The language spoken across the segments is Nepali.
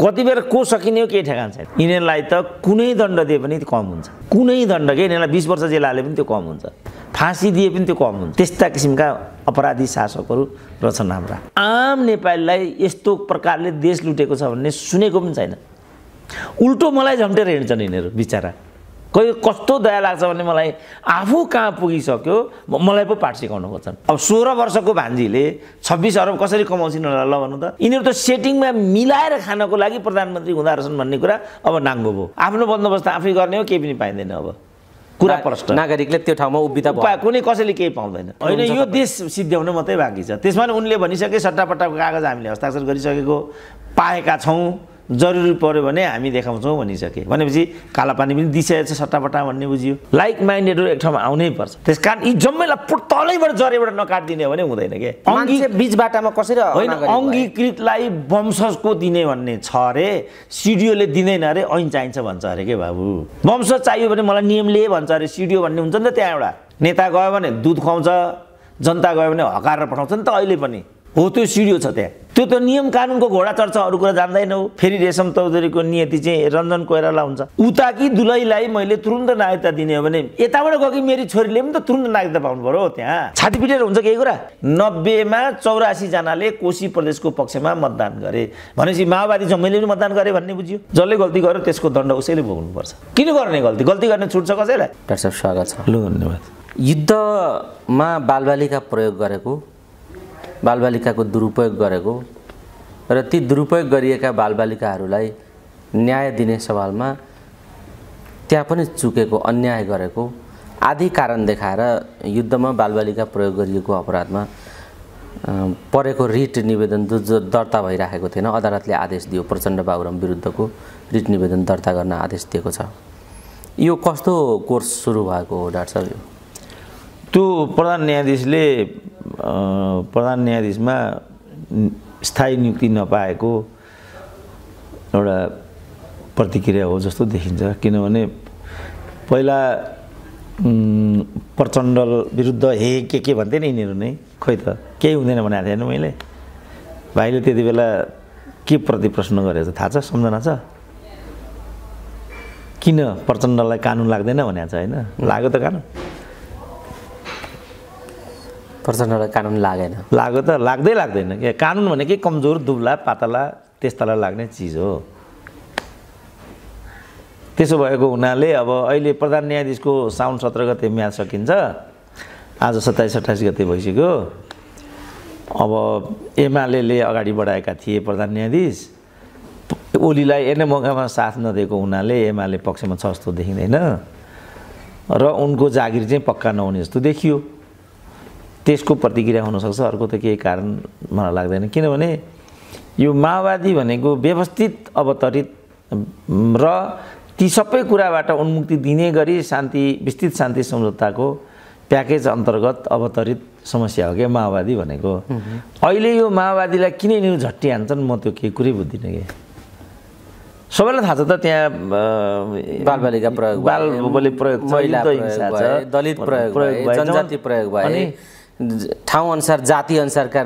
कति बेर को सकिने हो केही ठेगान छैन यिनीहरूलाई त कुनै दण्ड दिए पनि कम हुन्छ कुनै दण्ड के यिनीहरूलाई बिस वर्ष जेल हाले पनि त्यो कम हुन्छ फाँसी दिए पनि त्यो कम हुन्छ त्यस्ता किसिमका अपराधी शासकहरू रहेछन् हाम्रा आम नेपालीलाई यस्तो प्रकारले देश लुटेको छ भन्ने सुनेको पनि छैन उल्टो मलाई झम्टेर हिँड्छन् यिनीहरू बिचरा कहिले कस्तो दया लाग्छ भने मलाई आफू कहाँ पुगिसक्यो मलाई पो पाठ सिकाउनु खोज्छन् अब सोह्र वर्षको भान्जीले छब्बिस अरब कसरी कमाउँछन् होला ल भन्नु त यिनीहरू त सेटिङमा मिलाएर खानको लागि प्रधानमन्त्री हुँदो रहेछन् भन्ने कुरा अब नाङ्गो भयो आफ्नो बन्दोबस्त आफै गर्ने हो केही पनि पाइँदैन अब कुरा प्रश्न नागरिकले त्यो ठाउँमा उभिता उभिँदा कुनै कसैले केही पाउँदैन होइन यो देश सिद्ध्याउनु मात्रै बाँकी छ त्यसमा उनले भनिसके सट्टापट्टाको कागज हामीले हस्ताक्षर गरिसकेको पाएका छौँ जरुरी पर्यो भने हामी देखाउँछौँ भनिसके भनेपछि कालापानी पनि दिइसकेको छ सट्टापट्टा भन्ने बुझियो लाइक माइन्डेडहरू एक ठाउँमा आउनै पर्छ त्यस कारण यी जम्मैलाई तलैबाट जरेबाट नकाटिदिने हो भने हुँदैन के बिच बाटामा कसरी होइन अङ्गीकृतलाई वंशजको दिने भन्ने छ अरे सिडिओले दिँदैन अरे ऐन चाहिन्छ भन्छ अरे के बाबु वंशज चाहियो भने मलाई नियमले भन्छ अरे सिडिओ भन्ने हुन्छ नि त त्यहाँ एउटा नेता गयो भने दुध खुवाउँछ जनता गयो भने हकाएर पठाउँछ नि त अहिले पनि हो त्यो सिडियो छ त्यहाँ त्यो त नियम कानुनको घोडा चर्चा अरू कुरा जान्दैनौ हो फेरि रेशम चौधरीको नियति चाहिँ रञ्जन कोइराला हुन्छ उता कि दुलैलाई मैले तुरुन्त नागरिकता दिने हो भने यताबाट गयो कि मेरी छोरीले पनि त तुरुन्त नागरिकता पाउनु पऱ्यो त्यहाँ छाती पिटेर हुन्छ केही कुरा नब्बेमा चौरासीजनाले कोशी प्रदेशको पक्षमा मतदान गरे भनेपछि माओवादी मैले पनि मतदान गरेँ भन्ने बुझ्यो जसले गल्ती गर्यो त्यसको दण्ड उसैले भोग्नुपर्छ किन गर्ने गल्ती गल्ती गर्ने छुट छ कसैलाई डाक्टर स्वागत छ लु धन्यवाद युद्धमा बालबालिका प्रयोग गरेको बालबालिकाको दुरुपयोग गरेको र ती दुरुपयोग गरिएका बालबालिकाहरूलाई न्याय दिने सवालमा त्यहाँ पनि चुकेको अन्याय गरेको आदि कारण देखाएर युद्धमा बालबालिका प्रयोग गरिएको अपराधमा परेको रिट निवेदन जो दर्ता भइराखेको थिएन अदालतले आदेश दियो प्रचण्ड बाबुराम विरुद्धको रिट निवेदन दर्ता गर्न आदेश दिएको छ यो कस्तो कोर्स सुरु भएको हो डाक्टर साहब यो त्यो प्रधान न्यायाधीशले प्रधान न्यायाधीशमा स्थायी नियुक्ति नपाएको एउटा प्रतिक्रिया हो जस्तो देखिन्छ किनभने पहिला प्रचण्ड विरुद्ध हे के के भन्थे नि यिनीहरू नै खोइ त केही हुँदैन भनेको थिएन मैले भाइले त्यति बेला के प्रति प्रश्न गरेको छ थाहा छ सम्झना छ किन प्रचण्डलाई कानुन लाग्दैन भनेको छ होइन लाग्यो त कानुन प्रचण्डलाई कानुन लागेन लाग्यो त लाग्दै लाग्दैन क्या कानुन भनेकै कमजोर दुब्ला पातला त्यस्तालाई लाग्ने चिज हो त्यसो भएको हुनाले अब अहिले प्रधान न्यायाधीशको साउन सत्र गते म्याद सकिन्छ आज सत्ताइस अट्ठाइस गते भइसक्यो अब एमाले अगाडि बढाएका थिए प्रधान न्यायाधीश ओलीलाई एने मौकामा साथ नदिएको हुनाले एमाले पक्षमा छ जस्तो देखिँदैन र उनको जागिर चाहिँ पक्का नहुने जस्तो देखियो त्यसको प्रतिक्रिया हुनसक्छ अर्को त केही कारण मलाई लाग्दैन किनभने यो माओवादी भनेको व्यवस्थित अवतरित र ती सबै कुराबाट उन्मुक्ति दिने गरी शान्ति विस्तृत शान्ति सम्झौताको प्याकेज अन्तर्गत अवतरित समस्या हो क्या माओवादी भनेको अहिले यो माओवादीलाई किन यिनीहरू झट्टी हान्छन् म त्यो केही कुरै बुझ्दिनँ कि सबैलाई थाहा छ त त्यहाँ बालबालिका प्रयोग बाल प्रयोग प्रयोग दलित प्रयोग प्रयोग जनजाति प्रयोग भयो ठाउँ ठाउँअनुसार जातिअनुसारका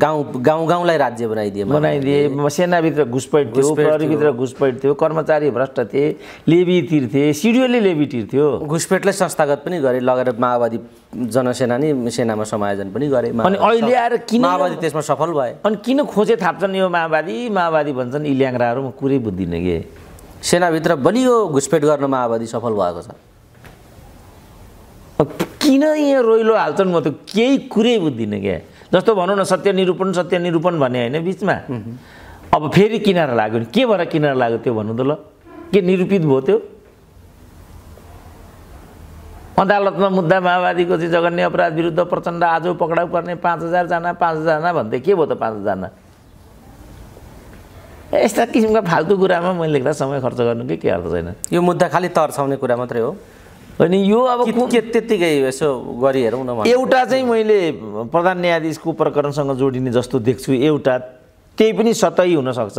गाउँ गाउँ गाउँलाई राज्य बनाइदिए बनाइदिए सेनाभित्र घुसपैठ थियो प्रहरीभित्र घुसपैठ थियो कर्मचारी भ्रष्ट थिए लेबी तिर्थे सिडिओले लेबी तिर्थ्यो घुसपेटलाई संस्थागत पनि गरे लगेर माओवादी जनसेना नि सेनामा समायोजन पनि गरे अनि अहिले आएर किन माओवादी त्यसमा सफल भए अनि किन खोजे थाप्छन् यो माओवादी माओवादी भन्छन् यी म कुरै बुझ्दिनँ कि सेनाभित्र बलियो घुसपेट गर्न माओवादी सफल भएको छ किन यहाँ रोइलो हाल्छन् म त केही कुरै बुझ्दिनँ क्या जस्तो भनौँ न सत्य निरूपण सत्य निरूपण भने होइन बिचमा अब फेरि किनारा लाग्यो नि के भएर किनारा लाग्यो त्यो भन्नु त ल के निरूपित भयो त्यो अदालतमा मुद्दा माओवादीको चाहिँ जगन्य अपराध विरुद्ध प्रचण्ड आज पक्राउ पर्ने पाँच हजारजना पाँच हजारजना भन्थे के भयो त पाँच हजारजना यस्ता किसिमका फाल्तु कुरामा मैले लेख्दा समय खर्च गर्नु के अर्थ छैन यो मुद्दा खालि तर्साउने कुरा मात्रै हो अनि यो अब त्यत्तिकै यसो गरी हेरौँ न एउटा चाहिँ मैले प्रधान न्यायाधीशको प्रकरणसँग जोडिने जस्तो देख्छु एउटा त्यही पनि सतही हुनसक्छ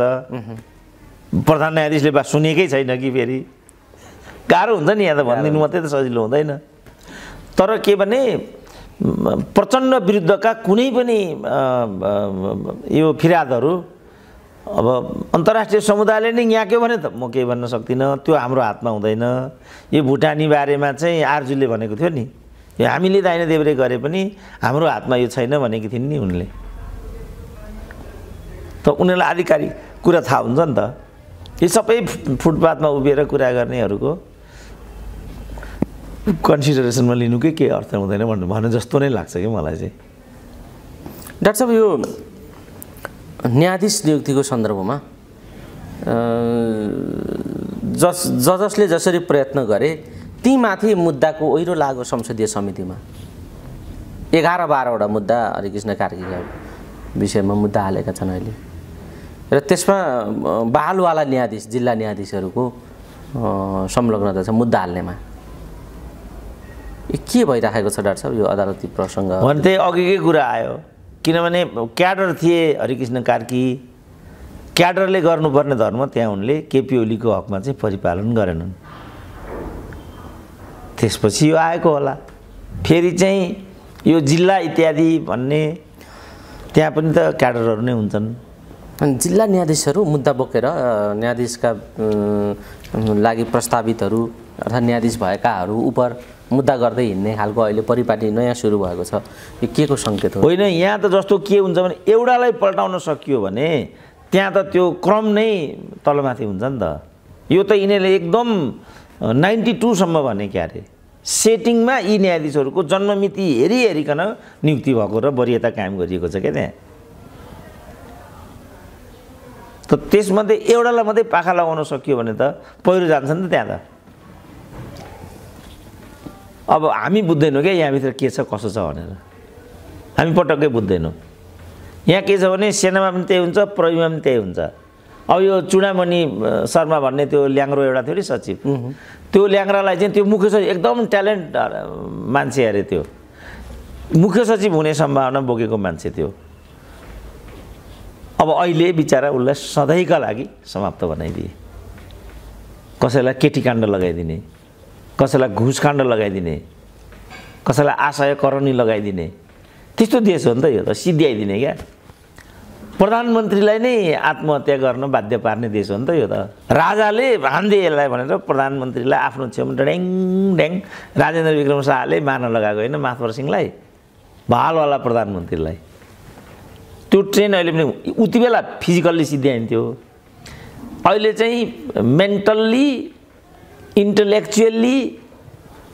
प्रधान न्यायाधीशले बा सुनेकै छैन कि फेरि गाह्रो हुन्छ नि यहाँ त भनिदिनु मात्रै त सजिलो हुँदैन तर के भने प्रचण्ड विरुद्धका कुनै पनि यो फिरादहरू अब अन्तर्राष्ट्रिय समुदायले नै यहाँ के भने त म केही भन्न सक्दिनँ त्यो हाम्रो हातमा हुँदैन यो भुटानी बारेमा चाहिँ आर्जुले भनेको थियो नि यो हामीले दाहिने देब्रे गरे पनि हाम्रो हातमा यो छैन भनेकी थिइन् नि उनले त उनीहरूलाई आधिकारिक कुरा थाहा हुन्छ नि त यो सबै फुटपाथमा उभिएर कुरा गर्नेहरूको कन्सिडरेसनमा लिनुकै केही अर्थ हुँदैन भन्नु भने जस्तो नै लाग्छ कि मलाई चाहिँ डाक्टर साहब यो न्यायाधीश नियुक्तिको सन्दर्भमा जस ज जसले जसरी प्रयत्न गरे ती माथि मुद्दाको ओहिरो लाग्यो संसदीय समितिमा एघार बाह्रवटा मुद्दा हरिकृष्ण कार्कीका विषयमा मुद्दा हालेका छन् अहिले र त्यसमा बहालवाला न्यायाधीश जिल्ला न्यायाधीशहरूको संलग्नता छ मुद्दा हाल्नेमा के भइराखेको छ डाक्टर साहब यो अदालती प्रसङ्ग भने त्यही अघिकै कुरा आयो किनभने क्याडर थिए हरिकृष्ण कार्की क्याडरले गर्नुपर्ने धर्म त्यहाँ उनले केपी ओलीको हकमा चाहिँ परिपालन गरेनन् त्यसपछि यो आएको होला फेरि चाहिँ यो जिल्ला इत्यादि भन्ने त्यहाँ पनि त क्याडरहरू नै हुन्छन् जिल्ला न्यायाधीशहरू मुद्दा बोकेर न्यायाधीशका लागि प्रस्तावितहरू अर्थात् न्यायाधीश भएकाहरू उप मुद्दा गर्दै हिँड्ने खालको अहिले परिपाटी नयाँ सुरु भएको छ यो के को सङ्केत होइन यहाँ त जस्तो के हुन्छ भने एउटालाई पल्टाउन सकियो भने त्यहाँ त त्यो क्रम नै तलमाथि हुन्छ नि त यो त यिनीहरूले एकदम नाइन्टी टूसम्म भने क्या अरे सेटिङमा यी न्यायाधीशहरूको जन्ममिति हेरी हेरिकन नियुक्ति भएको र वरियता कायम गरिएको छ क्या त्यहाँ त त्यसमध्ये एउटालाई मात्रै पाखा लगाउन सकियो भने त पहिरो जान्छ नि त त्यहाँ त अब हामी बुझ्दैनौँ क्या यहाँभित्र के छ कसो छ भनेर हामी पटक्कै बुझ्दैनौँ यहाँ के छ भने सेनामा पनि त्यही हुन्छ प्रहरीमा पनि त्यही हुन्छ अब यो चुडामणि शर्मा भन्ने त्यो ल्याङ्रो एउटा थियो नि सचिव त्यो ल्याङ्रालाई चाहिँ त्यो मुख्य सचिव एकदम ट्यालेन्ट मान्छे अरे त्यो मुख्य सचिव हुने सम्भावना बोकेको मान्छे थियो अब अहिले बिचरा उसलाई सधैँका लागि समाप्त बनाइदिए कसैलाई केटी काण्ड लगाइदिने कसैलाई घुसकाण्ड लगाइदिने कसैलाई आशय करणी लगाइदिने त्यस्तो देश हो नि त यो त सिद्ध्याइदिने क्या प्रधानमन्त्रीलाई नै आत्महत्या गर्न बाध्य पार्ने देश हो नि त यो त राजाले भान्दे यसलाई भनेर प्रधानमन्त्रीलाई आफ्नो छेउमा ड्याङ ड्याङ राजेन्द्र विक्रम शाहले मार्न लगाएको होइन माथवर सिंहलाई भालवाला प्रधानमन्त्रीलाई त्यो ट्रेन अहिले पनि उति बेला फिजिकल्ली सिद्ध्याइन्थ्यो अहिले चाहिँ mentally intellectually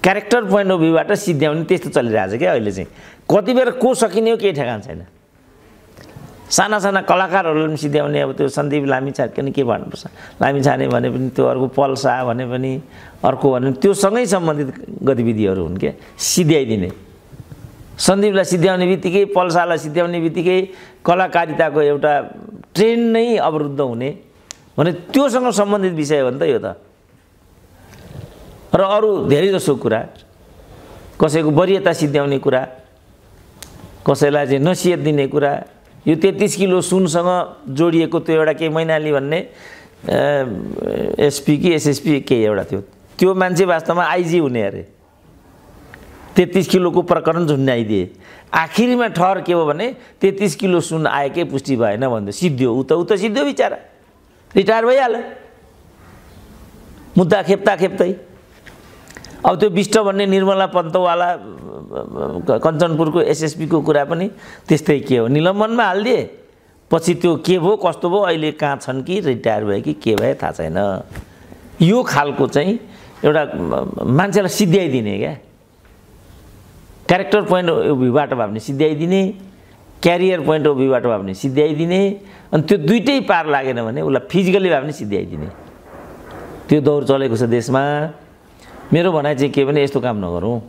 character point of भ्यूबाट सिद्ध्याउने त्यस्तो चलिरहेको छ क्या अहिले चाहिँ कति बेर को सकिने हो केही ठेगान छैन साना साना कलाकारहरूलाई पनि सिद्ध्याउने अब त्यो सन्दीप लामी छाने के भन्नुपर्छ लामी भने पनि त्यो अर्को पल्सा भने पनि अर्को भने त्यो सँगै सम्बन्धित गतिविधिहरू हुन् क्या सिध्याइदिने सन्दीपलाई सिध्याउने बित्तिकै पल्सालाई सिध्याउने बित्तिकै कलाकारिताको एउटा ट्रेन्ड नै अवरुद्ध हुने भने त्योसँग सम्बन्धित विषय हो नि त यो त र अरू जसो कुरा कसैको वरियता सिद्ध्याउने कुरा कसैलाई चाहिँ नसिहत दिने कुरा यो तेत्तिस किलो सुनसँग जोडिएको त्यो एउटा केही मैनाली भन्ने एसपी कि एसएसपी केही एउटा थियो त्यो मान्छे वास्तवमा आइजी हुने अरे तेत्तिस किलोको प्रकरण झुन्ड्याइदिए आखिरीमा ठहर के हो भने तेत्तिस किलो सुन आएकै पुष्टि भएन भन्दा सिद्धियो ऊ त सिद्धियो बिचरा रिटायर भइहाल्यो मुद्दा खेप्ता खेप्दै अब त्यो विष्ट भन्ने निर्मला पन्तवाला कञ्चनपुरको एसएसपीको कुरा पनि त्यस्तै के हो निलम्बनमा हालिदिए पछि त्यो के भयो कस्तो भयो अहिले कहाँ छन् कि रिटायर भयो कि के भयो थाहा छैन यो खालको चाहिँ एउटा मान्छेलाई सिद्ध्याइदिने क्या क्यारेक्टर पोइन्ट अफ भ्यूबाट भयो भने सिद्ध्याइदिने क्यारियर पोइन्ट अफ भ्यूबाट भयो भने सिद्ध्याइदिने अनि त्यो दुइटै पार लागेन भने उसलाई फिजिकल्ली भए पनि सिद्ध्याइदिने त्यो दौर चलेको छ देशमा मेरो भनाइ चाहिँ के भने यस्तो काम नगरौँ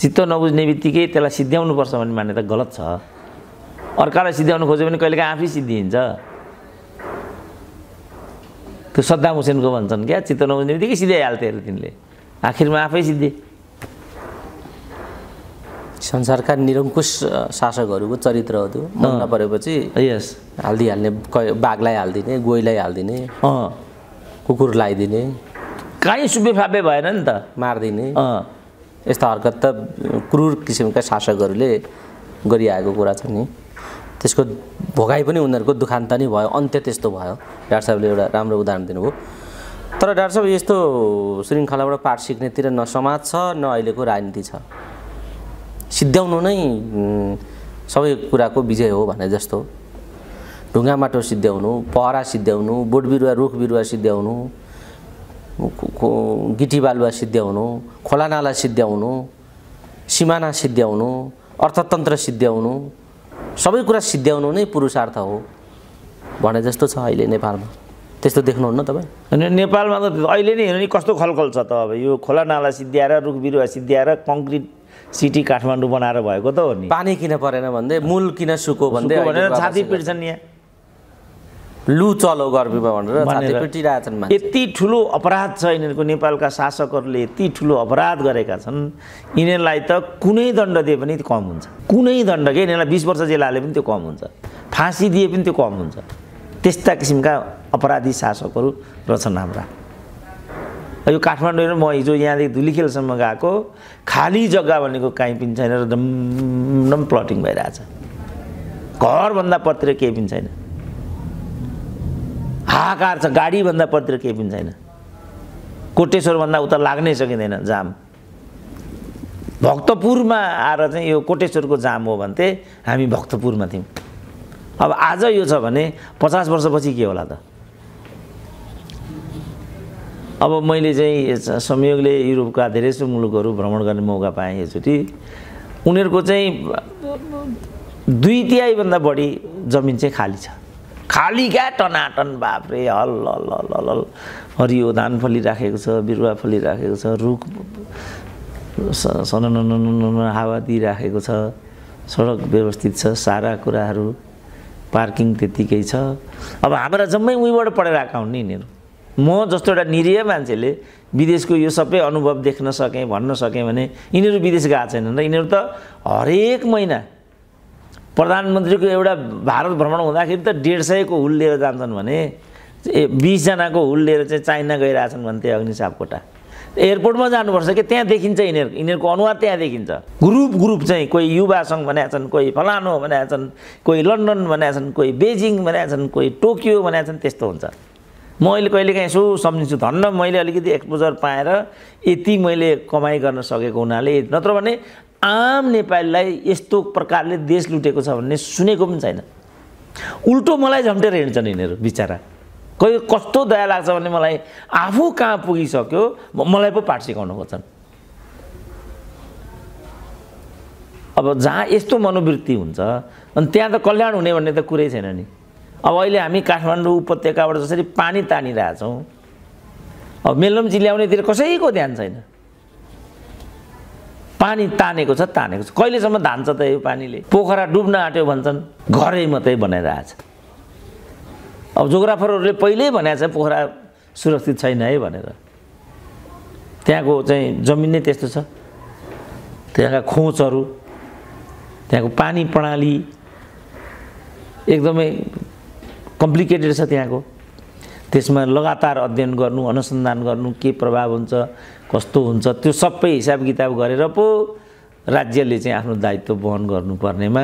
चित्त नबुझ्ने बित्तिकै त्यसलाई सिद्ध्याउनुपर्छ भन्ने मान्यता गलत छ अर्कालाई सिद्ध्याउनु खोज्यो भने कहिलेकाहीँ आफै सिद्धिन्छ त्यो सद्दाम हुसेनको भन्छन् क्या चित्त नबुझ्ने बित्तिकै सिद्ध्याइहाल्थे अरे तिनले आखिरमा आफै सिद्धे संसारका निरङ्कुश शासकहरूको चरित्र हो त्यो नपरेपछि यस हालिदिइहाल्ने बाघलाई हालिदिने गोहीलाई हालिदिने कुकुर लगाइदिने काहीँ सुपे फापे भएन नि त मारिदिने यस्ता हरकत त क्रुर किसिमका शासकहरूले गरिआएको कुरा छ नि त्यसको भोगाइ पनि उनीहरूको दुखान्त नै भयो अन्त्य त्यस्तो भयो डाक्टर साहबले एउटा राम्रो उदाहरण दिनुभयो तर डाक्टर साहब यस्तो श्रृङ्खलाबाट पाठ सिक्नेतिर न समाज छ न अहिलेको राजनीति छ सिद्ध्याउनु नै सबै कुराको विजय हो भने जस्तो ढुङ्गा माटो सिद्ध्याउनु पहरा सिद्ध्याउनु बोट बिरुवा रुख बिरुवा सिद्ध्याउनु गिटी बालुवा सिद्ध्याउनु खोलानाला सिद्ध्याउनु सिमाना सिद्ध्याउनु अर्थतन्त्र सिद्ध्याउनु सबै कुरा सिद्ध्याउनु नै पुरुषार्थ हो भने जस्तो छ अहिले नेपालमा त्यस्तो देख्नुहुन्न तपाईँ नेपालमा त अहिले नै हेर्नु नि कस्तो खलखल छ त अब यो खोला नाला सिद्ध्याएर रुख बिरुवा सिद्ध्याएर कङ्क्रिट सिटी काठमाडौँ बनाएर भएको त हो नि पानी किन परेन भन्दै मूल किन सुको भन्दै छाती पिट्छन् यहाँ लु चलो गर्मीमा भनेर पिटिरहेछन् यति ठुलो अपराध छ यिनीहरूको नेपालका शासकहरूले यति ठुलो अपराध गरेका छन् यिनीहरूलाई त कुनै दण्ड दिए पनि कम हुन्छ कुनै दण्ड के यिनीहरूलाई बिस वर्ष जेल हाले पनि त्यो कम हुन्छ फाँसी दिए पनि त्यो कम हुन्छ त्यस्ता किसिमका अपराधी शासकहरू रहेछन् हाम्रा यो काठमाडौँ म हिजो यहाँदेखि धुलीखेलसम्म गएको खाली जग्गा भनेको काहीँ पनि छैन र डम्डम प्लटिङ भइरहेछ घरभन्दा पत्र केही पनि छैन हाहाकार छ गाडीभन्दा परतिर केही पनि छैन कोटेश्वरभन्दा उता लाग्नै सकिँदैन जाम भक्तपुरमा आएर चाहिँ यो कोटेश्वरको जाम हो भन्थे हामी भक्तपुरमा थियौँ अब आज यो छ भने पचास वर्षपछि के होला त अब मैले चाहिँ संयोगले युरोपका धेरै सो मुलुकहरू भ्रमण गर्ने मौका पाएँ एकचोटि उनीहरूको चाहिँ दुई तिहाईभन्दा बढी जमिन चाहिँ खाली छ खाली क्या टनाटन बाप्रे हल्ल हल्ल हल हरियो धान फलिराखेको छ बिरुवा फलिराखेको छ रुख सन हावा दिइराखेको छ सडक व्यवस्थित छ सारा कुराहरू पार्किङ त्यत्तिकै छ अब हाम्रा जम्मै उहीँबाट पढेर आएका हुन् नि यिनीहरू म जस्तो एउटा निरीह मान्छेले विदेशको यो सबै अनुभव देख्न सकेँ भन्न सकेँ भने यिनीहरू विदेश गएको छैनन् र यिनीहरू त हरेक महिना प्रधानमन्त्रीको एउटा भारत भ्रमण हुँदाखेरि त डेढ सयको हुल लिएर जान्छन् भने ए बिसजनाको हुल लिएर चाहिँ चाइना गइरहेछन् भन्थे अग्नि सापकोटा एयरपोर्टमा जानुपर्छ कि त्यहाँ देखिन्छ यिनीहरू यिनीहरूको अनुहार त्यहाँ देखिन्छ ग्रुप ग्रुप चाहिँ कोही युवा सङ्घ भनेका छन् कोही फलानो भनेका छन् कोही लन्डन भनेका छन् कोही बेजिङ भनेका छन् कोही टोकियो भनेका छन् त्यस्तो हुन्छ म अहिले कहिलेकाहीँ यसो सम्झिन्छु धन्न मैले अलिकति एक्सपोजर पाएर यति मैले कमाइ गर्न सकेको हुनाले नत्र भने आम नेपालीलाई यस्तो प्रकारले देश लुटेको छ भन्ने सुनेको पनि छैन उल्टो मलाई झम्टेर हिँड्छन् यिनीहरू बिचरा कोही कस्तो दया लाग्छ भने मलाई आफू कहाँ पुगिसक्यो मलाई पो पाठ सिकाउनु खोज्छन् अब जहाँ यस्तो मनोवृत्ति हुन्छ अनि त्यहाँ त कल्याण हुने भन्ने त कुरै छैन नि अब अहिले हामी काठमाडौँ उपत्यकाबाट जसरी पानी तानिरहेछौँ अब मेलम चिल्याउनेतिर कसैको ध्यान छैन पानी तानेको छ तानेको छ कहिलेसम्म धान्छ त यो पानीले पोखरा डुब्न आँट्यो भन्छन् घरै मात्रै बनाइरहेछ अब जोग्राफरहरूले पहिल्यै भनेको छ पोखरा सुरक्षित छैन है भनेर त्यहाँको चाहिँ जमिन नै त्यस्तो छ त्यहाँका खोचहरू त्यहाँको पानी प्रणाली एकदमै कम्प्लिकेटेड छ त्यहाँको त्यसमा लगातार अध्ययन गर्नु अनुसन्धान गर्नु के प्रभाव हुन्छ कस्तो हुन्छ त्यो सबै हिसाब किताब गरेर पो राज्यले चाहिँ आफ्नो दायित्व वहन गर्नुपर्नेमा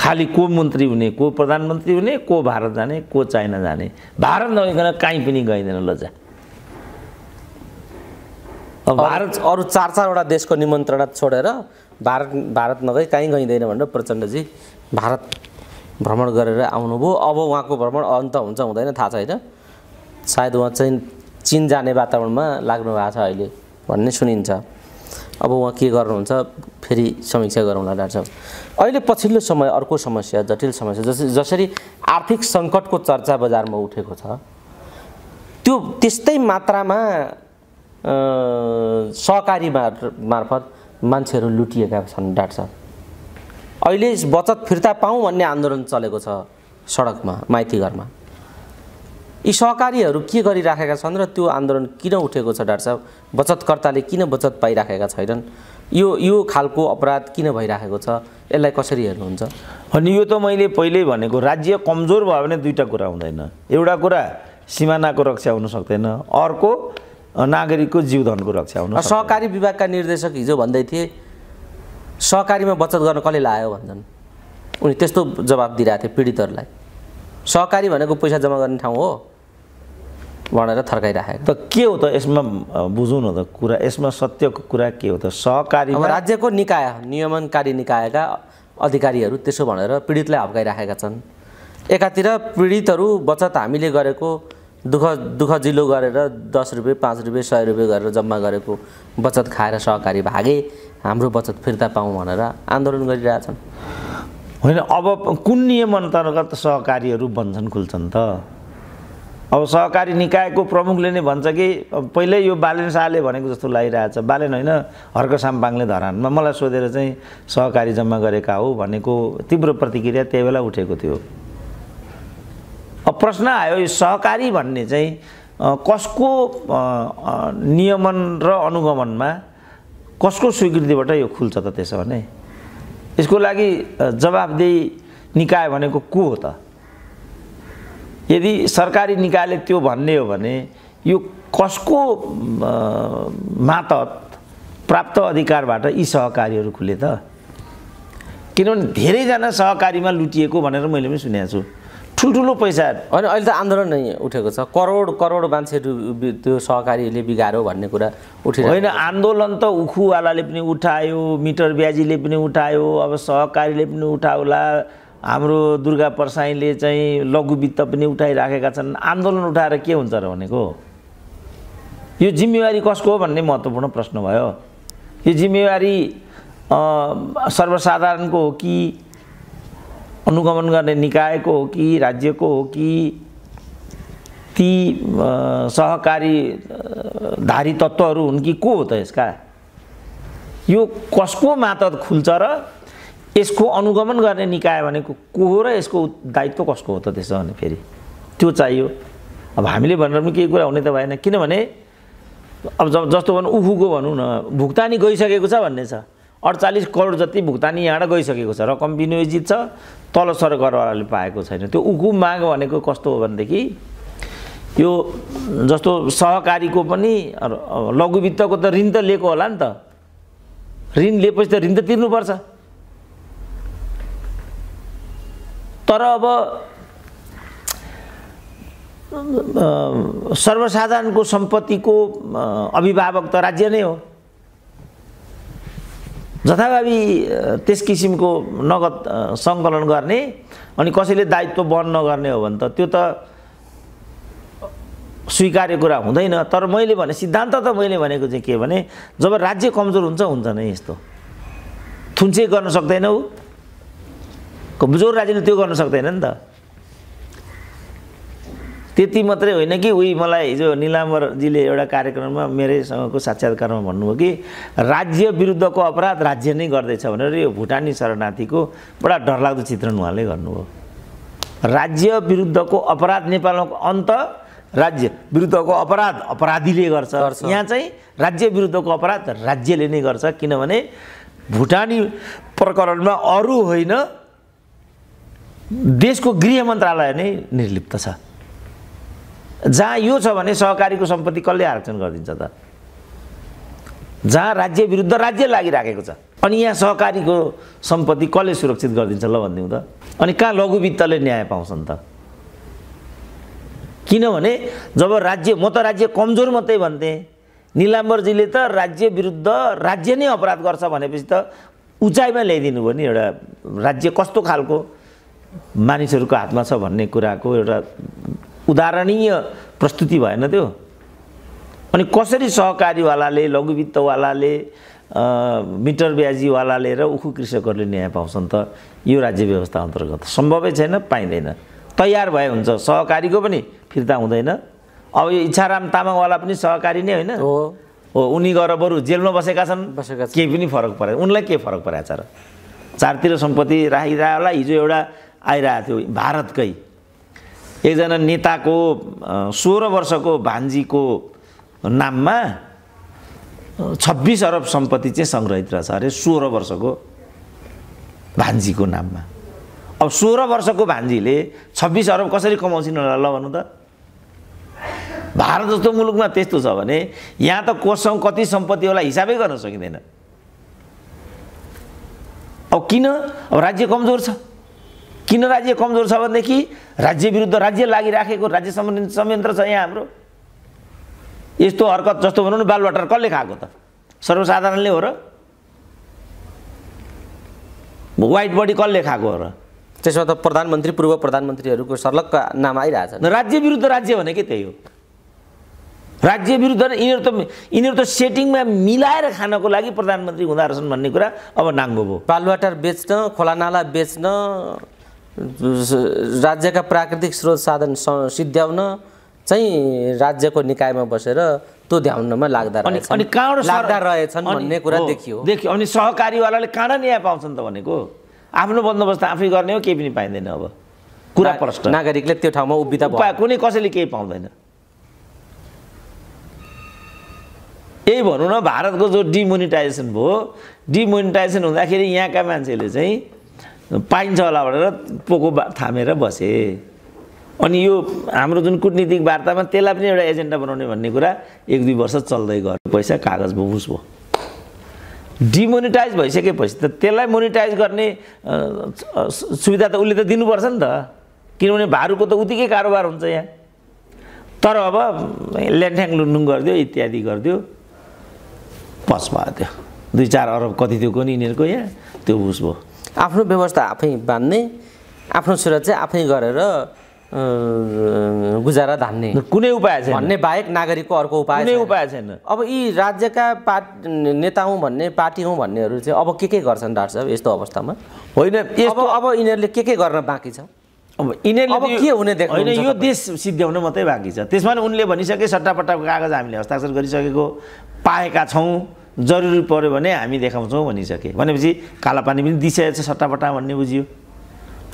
खालि को मन्त्री हुने को प्रधानमन्त्री हुने को भारत जाने को चाइना जाने भारत नगइकन काहीँ पनि गइँदैन लजा भारत अरू चार चारवटा देशको निमन्त्रणा छोडेर भारत भारत नगई काहीँ गइँदैन भनेर प्रचण्डजी भारत भ्रमण गरेर आउनुभयो अब उहाँको भ्रमण अन्त हुन्छ हुँदैन थाहा छैन सायद उहाँ चाहिँ चिन जाने वातावरणमा लाग्नु भएको छ अहिले भन्ने सुनिन्छ अब उहाँ के गर्नुहुन्छ फेरि समीक्षा गरौँला डाक्टर अहिले पछिल्लो समय अर्को समस्या जटिल समस्या जस जसरी आर्थिक सङ्कटको चर्चा बजारमा उठेको छ त्यो त्यस्तै मात्रामा सहकारी मार्फत मान्छेहरू लुटिएका छन् डाक्टर अहिले बचत फिर्ता पाऊँ भन्ने आन्दोलन चलेको छ सडकमा माइती घरमा यी सहकारीहरू के गरिराखेका छन् र त्यो आन्दोलन किन उठेको छ डाक्टर साहब बचतकर्ताले किन बचत पाइराखेका छैनन् यो यो खालको अपराध किन भइराखेको छ यसलाई कसरी हेर्नुहुन्छ अनि यो त मैले पहिल्यै भनेको राज्य कमजोर भयो भने दुईवटा कुरा हुँदैन एउटा कुरा सिमानाको रक्षा हुन सक्दैन अर्को नागरिकको जीवधनको रक्षा हुन सहकारी विभागका निर्देशक हिजो भन्दै थिए सहकारीमा बचत गर्न कसले लायो भन्छन् उनी त्यस्तो जवाब दिइरहेको थिए पीडितहरूलाई सहकारी भनेको पैसा जम्मा गर्ने ठाउँ हो भनेर थर्काइराखेको त के हो त यसमा बुझौँ न त कुरा यसमा सत्यको कुरा के हो त सहकारी राज्यको निकाय नियमनकारी निकायका अधिकारीहरू त्यसो भनेर पीडितलाई हप्काइराखेका छन् एकातिर पीडितहरू बचत हामीले गरेको दुःख दुःख जिलो गरेर दस रुपियाँ पाँच रुपियाँ सय रुपियाँ गरेर जम्मा गरेको बचत खाएर सहकारी भागे हाम्रो बचत फिर्ता पाउँ भनेर आन्दोलन गरिरहेछन् होइन अब कुन नियम अन्तर्गत सहकारीहरू बन्छन् खुल्छन् त अब सहकारी निकायको प्रमुखले नै भन्छ कि पहिल्यै यो बालेन शाहले भनेको जस्तो लागिरहेछ बालेन होइन हर्क साम्पाङले धरानमा मलाई सोधेर चाहिँ सहकारी जम्मा गरेका हो भनेको तीव्र प्रतिक्रिया त्यही बेला उठेको थियो अब प्रश्न आयो यो सहकारी भन्ने चाहिँ कसको नियमन र अनुगमनमा कसको स्वीकृतिबाट यो खुल्छ त त्यसो भने यसको लागि जवाबदेही निकाय भनेको को हो त यदि सरकारी निकायले त्यो भन्ने हो भने यो कसको मातहत प्राप्त अधिकारबाट यी सहकारीहरू खुले त किनभने धेरैजना सहकारीमा लुटिएको भनेर मैले पनि सुनेको छु ठुल्ठुलो पैसा होइन अहिले त आन्दोलन नै उठेको छ करोड करोड मान्छेहरू त्यो सहकारीले बिगारो भन्ने कुरा उठे होइन आन्दोलन त उखुवालाले पनि उठायो मिटर ब्याजीले पनि उठायो अब सहकारीले पनि उठाउला हाम्रो दुर्गा परसाईले चाहिँ लघुवित्त पनि उठाइराखेका छन् आन्दोलन उठाएर के हुन्छ र भनेको यो जिम्मेवारी कसको हो भन्ने महत्त्वपूर्ण प्रश्न भयो यो जिम्मेवारी सर्वसाधारणको हो कि अनुगमन गर्ने निकायको हो कि राज्यको हो कि ती सहकारी धारी तत्त्वहरू हुन् कि को हो त यसका यो कसको मातहत खुल्छ र यसको अनुगमन गर्ने निकाय भनेको को हो र यसको दायित्व कसको हो त त्यसो भने फेरि त्यो चाहियो अब हामीले भनेर पनि केही कुरा हुने त भएन किनभने अब जस्तो भनौँ उखुको भनौँ न भुक्तानी गइसकेको छ भन्ने छ अडचालिस करोड जति भुक्तानी यहाँबाट गइसकेको छ रकम विनियोजित छ तल सरकारवालाले पाएको छैन त्यो उखु माग भनेको कस्तो हो भनेदेखि यो जस्तो सहकारीको पनि लघुवित्तको त ऋण त लिएको होला नि त ऋण लिएपछि त ऋण त तिर्नुपर्छ तर अब सर्वसाधारणको सम्पत्तिको अभिभावक त राज्य नै हो जथाभावी त्यस किसिमको नगद सङ्कलन गर्ने अनि कसैले दायित्व बहन नगर्ने हो भने त त्यो त स्वीकार्य कुरा हुँदैन तर मैले भने सिद्धान्त त मैले भनेको चाहिँ के भने जब राज्य कमजोर हुन्छ हुन्छ नै यस्तो थुन्से गर्न सक्दैनौ कमजोर राज्यले त्यो गर्न सक्दैन नि त त्यति मात्रै होइन कि उही मलाई हिजो निलाम्बरजीले एउटा कार्यक्रममा मेरैसँगको साक्षात्कारमा भन्नुभयो कि राज्य विरुद्धको अपराध राज्य नै गर्दैछ भनेर यो भुटानी शरणार्थीको बडा डरलाग्दो चित्रण उहाँले गर्नुभयो राज्य विरुद्धको अपराध नेपालको अन्त राज्य विरुद्धको अपराध अपराधीले गर्छ यहाँ चाहिँ राज्य विरुद्धको अपराध राज्यले नै गर्छ किनभने भुटानी प्रकरणमा अरू होइन देशको गृह मन्त्रालय नै निर्लिप्त छ जहाँ यो छ भने सहकारीको सम्पत्ति कसले आरक्षण गरिदिन्छ त जहाँ राज्य विरुद्ध राज्य लागिराखेको छ अनि यहाँ सहकारीको सम्पत्ति कसले सुरक्षित गरिदिन्छ ल भनिदिउँ त अनि कहाँ लघु वित्तले न्याय पाउँछन् त किनभने जब राज्य म त राज्य कमजोर मात्रै भन्थेँ निलाम्बरजीले त राज्य विरुद्ध राज्य नै अपराध गर्छ भनेपछि त उचाइमा ल्याइदिनु भयो नि एउटा राज्य कस्तो खालको मानिसहरूको हातमा छ भन्ने कुराको एउटा उदाहरणीय प्रस्तुति भएन त्यो अनि कसरी सहकारीवालाले लघुवित्तवालाले मिटर ब्याजीवालाले र उखु कृषकहरूले न्याय पाउँछन् त यो राज्य व्यवस्था अन्तर्गत सम्भवै छैन पाइँदैन तयार भए हुन्छ सहकारीको पनि फिर्ता हुँदैन अब यो इच्छाराम तामाङवाला पनि सहकारी नै होइन हो हो उनी गएर बरु जेलमा बसेका छन् केही पनि फरक परेन उनलाई के फरक परेको छ र चारतिर सम्पत्ति राखिरहेको होला हिजो एउटा आइरहेको थियो भारतकै एकजना नेताको सोह्र वर्षको भान्जीको नाममा छब्बिस अरब सम्पत्ति चाहिँ सङ्ग्रहित रहेछ अरे सोह्र वर्षको भान्जीको नाममा अब सोह्र वर्षको भान्जीले छब्बिस अरब कसरी कमाउँछन् होला ल भन्नु त भारत जस्तो मुलुकमा त्यस्तो छ भने यहाँ त कोसँग कति सम्पत्ति होला हिसाबै गर्न सकिँदैन अब किन अब राज्य कमजोर छ किन राज्य कमजोर छ भनेदेखि राज्य विरुद्ध राज्य लागिराखेको राज्य संयन्त्र छ यहाँ हाम्रो यस्तो हरकत जस्तो भनौँ न बालवाटार कसले खाएको त सर्वसाधारणले हो र वाइट बडी कसले खाएको हो र त्यसमा त प्रधानमन्त्री पूर्व प्रधानमन्त्रीहरूको सर्लक्क नाम आइरहेछ राज्य विरुद्ध राज्य भनेकै त्यही हो राज्य विरुद्ध यिनीहरू त यिनीहरू त सेटिङमा मिलाएर खानको लागि प्रधानमन्त्री हुँदो रहेछन् भन्ने कुरा अब नाङ्गो भयो बालुवाटार बेच्न खोलानाला बेच्न राज्यका प्राकृतिक स्रोत साधन सिद्ध्याउन चाहिँ राज्यको निकायमा बसेर त्यो ध्याउनमा लाग्दा अनि लाग्दा रहेछन् भन्ने कुरा देखियो देखियो अनि सहकारीवालाले कहाँ न्याय पाउँछन् त भनेको आफ्नो बन्दोबस्त आफै गर्ने हो केही पनि पाइँदैन अब कुरा प्रश्न नागरिकले त्यो ठाउँमा पाए कुनै कसैले केही पाउँदैन यही भनौँ न भारतको जो डिमोनिटाइजेसन भयो डिमोनिटाइजेसन हुँदाखेरि यहाँका मान्छेले चाहिँ पाइन्छ होला भनेर पोको बा थामेर बसेँ अनि यो हाम्रो जुन कुटनीतिक वार्तामा त्यसलाई पनि एउटा एजेन्डा बनाउने भन्ने कुरा एक दुई वर्ष चल्दै गयो पैसा कागज भुस भयो डिमोनिटाइज भइसकेपछि त त्यसलाई मोनिटाइज गर्ने सुविधा त उसले त दिनुपर्छ नि त किनभने भारूको त उत्तिकै कारोबार हुन्छ यहाँ तर अब ल्यान्ड्याङ लुन्डुङ गरिदियो इत्यादि गरिदियो पस भयो त्यो दुई चार अरब कति थियो नि यिनीहरूको यहाँ त्यो उस भयो आफ्नो व्यवस्था आफै बाँध्ने आफ्नो सुरक्षा आफै गरेर गुजारा धान्ने कुनै उपाय छैन भन्ने बाहेक नागरिकको अर्को उपाय कुनै उपाय छैन अब यी राज्यका पा नेता हौँ भन्ने पार्टी हौँ भन्नेहरू चाहिँ अब के के गर्छन् डाक्टर साहब यस्तो अवस्थामा होइन अब अब यिनीहरूले के के गर्न बाँकी छ अब यिनीहरूले के हुने होइन यो देश सिद्ध्याउन मात्रै बाँकी छ त्यसमा उनले भनिसके सट्टापट्टाको कागज हामीले हस्ताक्षर गरिसकेको पाएका छौँ जरुरी पऱ्यो भने हामी देखाउँछौँ भनिसके भनेपछि कालापानी पनि दिइसकेको छ सट्टापट्टा भन्ने बुझियो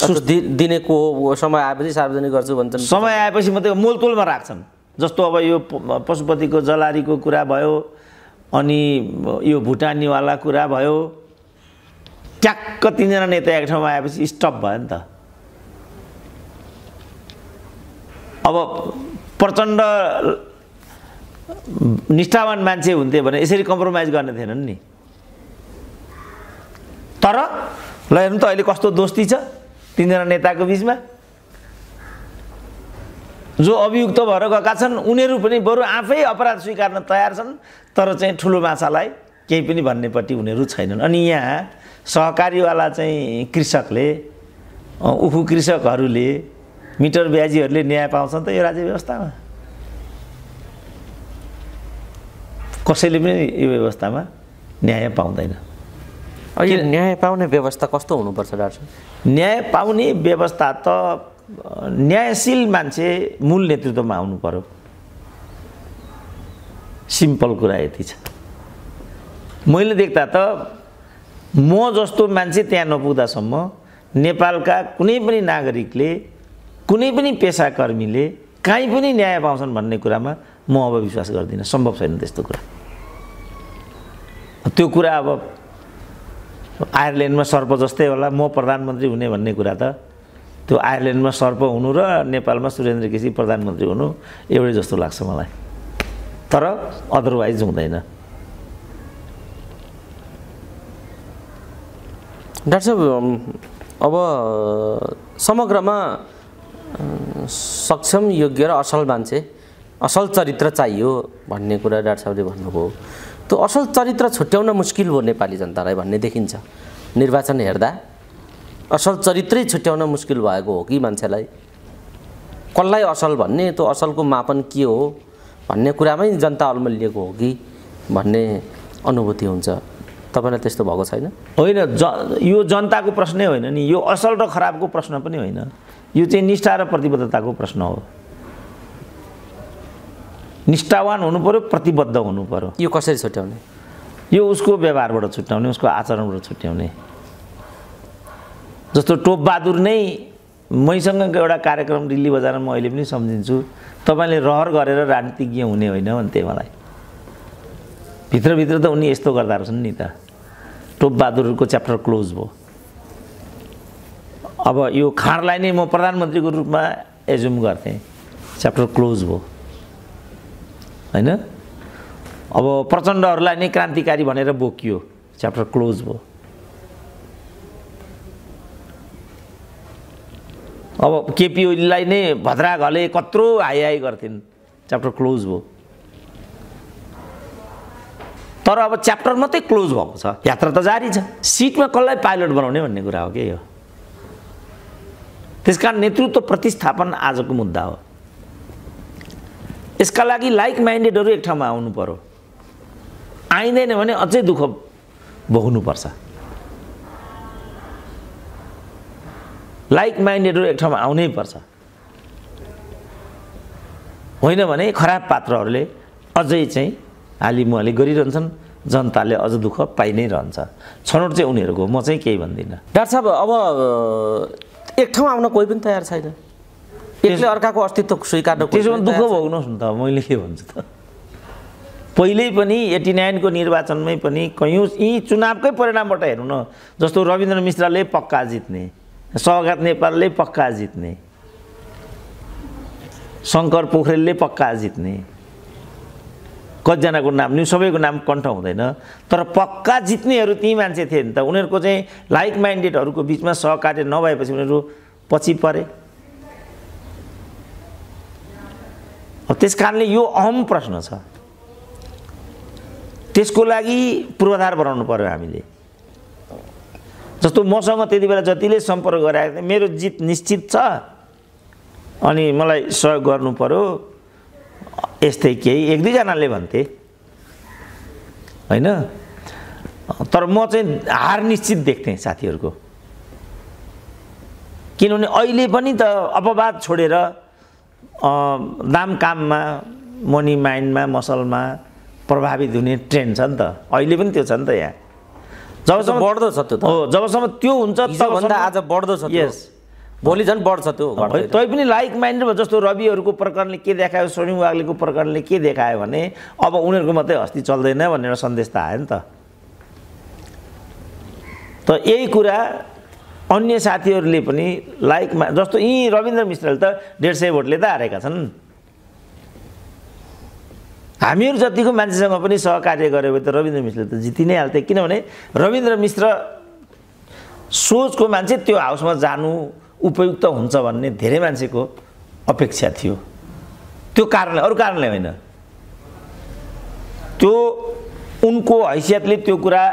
दिनेको समय आएपछि सार्वजनिक गर्छु भन्छन् समय आएपछि मात्रै मोलतोलमा राख्छन् जस्तो अब यो पशुपतिको जलारीको कुरा भयो अनि यो भुटानीवाला कुरा भयो ट्याक्क तिनजना नेता एक ठाउँमा आएपछि स्टप भयो नि त अब प्रचण्ड निष्ठावान मान्छे हुन्थे भने यसरी कम्प्रोमाइज गर्ने थिएनन् नि तर ल हेर्नु त अहिले कस्तो दोस्ती छ तिनजना नेताको बिचमा जो अभियुक्त भएर गएका छन् उनीहरू पनि बरु आफै अपराध स्वीकार्न तयार छन् तर चाहिँ ठुलो माछालाई केही पनि भन्नेपट्टि उनीहरू छैनन् अनि यहाँ सहकारीवाला चाहिँ कृषकले उखु कृषकहरूले मिटर ब्याजीहरूले न्याय पाउँछन् त यो राज्य व्यवस्थामा कसैले पनि यो व्यवस्थामा न्याय पाउँदैन अहिले न्याय पाउने व्यवस्था कस्तो हुनुपर्छ डाक्टर न्याय पाउने व्यवस्था त न्यायशील मान्छे मूल नेतृत्वमा आउनु पर्यो सिम्पल कुरा यति छ मैले देख्दा त म जस्तो मान्छे त्यहाँ नपुग्दासम्म नेपालका कुनै पनि नागरिकले कुनै पनि पेसाकर्मीले काहीँ पनि न्याय पाउँछन् भन्ने कुरामा म अब विश्वास गर्दिनँ सम्भव छैन त्यस्तो कुरा त्यो कुरा अब आयरल्यान्डमा सर्प जस्तै होला म प्रधानमन्त्री हुने भन्ने कुरा त त्यो आयरल्यान्डमा सर्प हुनु र नेपालमा सुरेन्द्र केसी प्रधानमन्त्री हुनु एउटै जस्तो लाग्छ मलाई तर अदरवाइज हुँदैन डाक्टर साहब um, अब समग्रमा सक्षम योग्य र असल मान्छे असल चरित्र चाहियो भन्ने कुरा डाक्टर साहबले भन्नुभयो त्यो असल चरित्र छुट्याउन मुस्किल हो नेपाली जनतालाई भन्ने देखिन्छ निर्वाचन हेर्दा असल चरित्रै छुट्याउन मुस्किल भएको हो कि मान्छेलाई कसलाई असल भन्ने त्यो असलको मापन के हो भन्ने कुरामै जनता अल्मलिएको हो कि भन्ने अनुभूति हुन्छ तपाईँलाई त्यस्तो भएको छैन होइन ज यो जनताको प्रश्नै होइन नि यो असल र खराबको प्रश्न पनि होइन यो चाहिँ निष्ठा र प्रतिबद्धताको प्रश्न हो निष्ठावान हुनु पऱ्यो प्रतिबद्ध हुनु पऱ्यो यो कसरी छुट्याउने यो उसको व्यवहारबाट छुट्याउने उसको आचरणबाट छुट्याउने जस्तो टोपबहादुर नै मैसँग एउटा कार्यक्रम दिल्ली बजारमा अहिले पनि सम्झिन्छु तपाईँले रहर गरेर राजनीतिज्ञ हुने होइन भन्थे मलाई भित्रभित्र त उनी यस्तो गर्दा रहेछन् नि त टोपबहादुरको च्याप्टर क्लोज भयो अब यो खाँडलाई नै म प्रधानमन्त्रीको रूपमा एज्युम गर्थेँ च्याप्टर क्लोज भयो होइन अब प्रचण्डहरूलाई नै क्रान्तिकारी भनेर बोकियो च्याप्टर क्लोज भयो अब केपी ओलीलाई नै भद्रा घले कत्रो हाई हाई गर्थिन् च्याप्टर क्लोज भयो तर अब च्याप्टर मात्रै क्लोज भएको छ यात्रा त जारी छ सिटमा कसलाई पाइलट बनाउने भन्ने कुरा हो क्या यो त्यस कारण नेतृत्व प्रतिस्थापन आजको मुद्दा हो यसका लागि लाइक माइन्डेडहरू एक ठाउँमा आउनु पऱ्यो आइँदैन भने अझै दुःख भोग्नुपर्छ लाइक माइन्डेडहरू एक ठाउँमा आउनै पर्छ होइन भने खराब पात्रहरूले अझै चाहिँ हालिमुहाली गरिरहन्छन् जनताले अझ दुःख पाइ नै रहन्छ छनौट चाहिँ उनीहरूको म चाहिँ केही भन्दिनँ डाक्टर साहब अब एक ठाउँ आउन कोही पनि तयार छैन त्यसले अर्काको अस्तित्व स्वीकार त्यसमा दुःख भोग्नुहोस् न त मैले के भन्छु त पहिल्यै पनि एट्टी नाइनको निर्वाचनमै पनि कयौँ यी चुनावकै परिणामबाट हेरौँ न जस्तो रविन्द्र मिश्रले पक्का जित्ने सौगात नेपालले पक्का जित्ने शङ्कर पोखरेलले पक्का जित्ने कतिजनाको नाम नि सबैको नाम कण्ठ हुँदैन तर पक्का जित्नेहरू ती मान्छे थिए नि त उनीहरूको चाहिँ लाइक माइन्डेडहरूको बिचमा सहकार्य नभएपछि उनीहरू पछि परे त्यस कारणले यो अहम प्रश्न छ त्यसको लागि पूर्वाधार बनाउनु पऱ्यो हामीले जस्तो मसँग त्यति बेला जतिले सम्पर्क गराएको थिएँ मेरो जित निश्चित छ अनि मलाई सहयोग गर्नु पऱ्यो यस्तै केही एक दुईजनाले भन्थे होइन तर म चाहिँ हार निश्चित देख्थेँ साथीहरूको किनभने अहिले पनि त अपवाद छोडेर दाम काममा मनी माइन्डमा मसलमा प्रभावित हुने ट्रेन्ड छ नि त अहिले पनि त्यो छ नि त यहाँ जबसम्म बढ्दो छ त्यो हो जबसम्म त्यो हुन्छ तबभन्दा आज बढ्दो छ यस भोलि झन् बढ्छ त्यो तै पनि लाइक माइन्ड जस्तो रविहरूको प्रकरणले के देखायो स्वर्णिम वाग्लेको प्रकरणले के देखायो भने अब उनीहरूको मात्रै हस्ती चल्दैन भनेर सन्देश त आयो नि त त यही कुरा अन्य साथीहरूले पनि लाइकमा जस्तो यहीँ रविन्द्र मिश्रले त डेढ सय भोटले त हारेका छन् हामीहरू जतिको मान्छेसँग पनि सहकार्य गऱ्यो भने त रविन्द्र मिश्रले त जिति नै हाल्थे किनभने रविन्द्र मिश्र सोचको मान्छे त्यो हाउसमा जानु उपयुक्त हुन्छ भन्ने धेरै मान्छेको अपेक्षा थियो त्यो कारणले अरू कारणले होइन त्यो उनको हैसियतले त्यो कुरा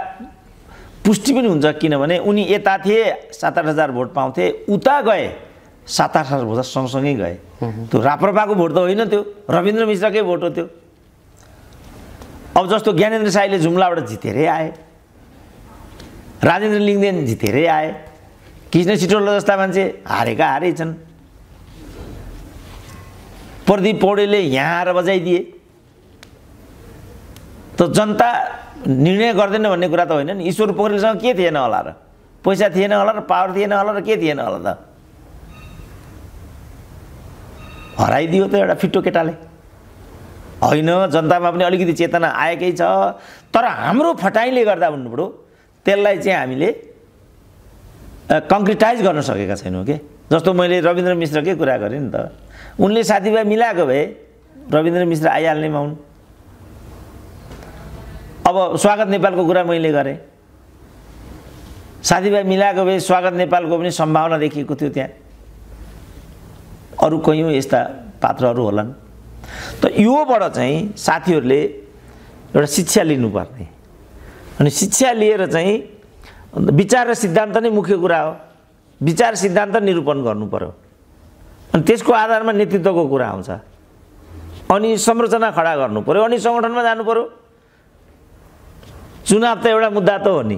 पुष्टि पनि हुन्छ किनभने उनी यता थिए सात आठ हजार भोट पाउँथे उता गए सात आठ हजार भोट सँगसँगै गए त्यो राप्रपाको भोट त होइन त्यो रविन्द्र मिश्रकै भोट हो त्यो अब जस्तो ज्ञानेन्द्र साईले जुम्लाबाट जितेरै आए राजेन्द्र लिङ्गदेन जितेरै आए कृष्ण सिटोला जस्ता मान्छे हारेका हारै छन् प्रदीप पौडेले यहाँ आएर बजाइदिए त जनता निर्णय गर्दैन भन्ने कुरा त होइन नि ईश्वर पोखरेलसँग के थिएन होला र पैसा थिएन होला र पावर थिएन होला र के थिएन होला त हराइदियो त एउटा फिटो केटाले होइन जनतामा पनि अलिकति चेतना आएकै छ तर हाम्रो फटाइले गर्दा भन्नु त्यसलाई चाहिँ हामीले कङ्क्रिटाइज गर्न सकेका छैनौँ के जस्तो मैले रविन्द्र मिश्रकै कुरा गरेँ नि त उनले साथीभाइ मिलाएको भए रविन्द्र मिश्र आइहाल्नेमा हुन् अब स्वागत नेपालको कुरा मैले गरेँ साथीभाइ मिलाएको भए स्वागत नेपालको पनि सम्भावना देखिएको थियो त्यहाँ अरू कयौँ यस्ता पात्रहरू होलान् त योबाट चाहिँ साथीहरूले एउटा शिक्षा लिनुपर्ने अनि शिक्षा लिएर चाहिँ विचार र सिद्धान्त नै मुख्य कुरा हो विचार सिद्धान्त निरूपण गर्नु पऱ्यो अनि त्यसको आधारमा नेतृत्वको कुरा आउँछ अनि संरचना खडा गर्नु पऱ्यो अनि सङ्गठनमा जानु पऱ्यो चुनाव त एउटा मुद्दा त हो नि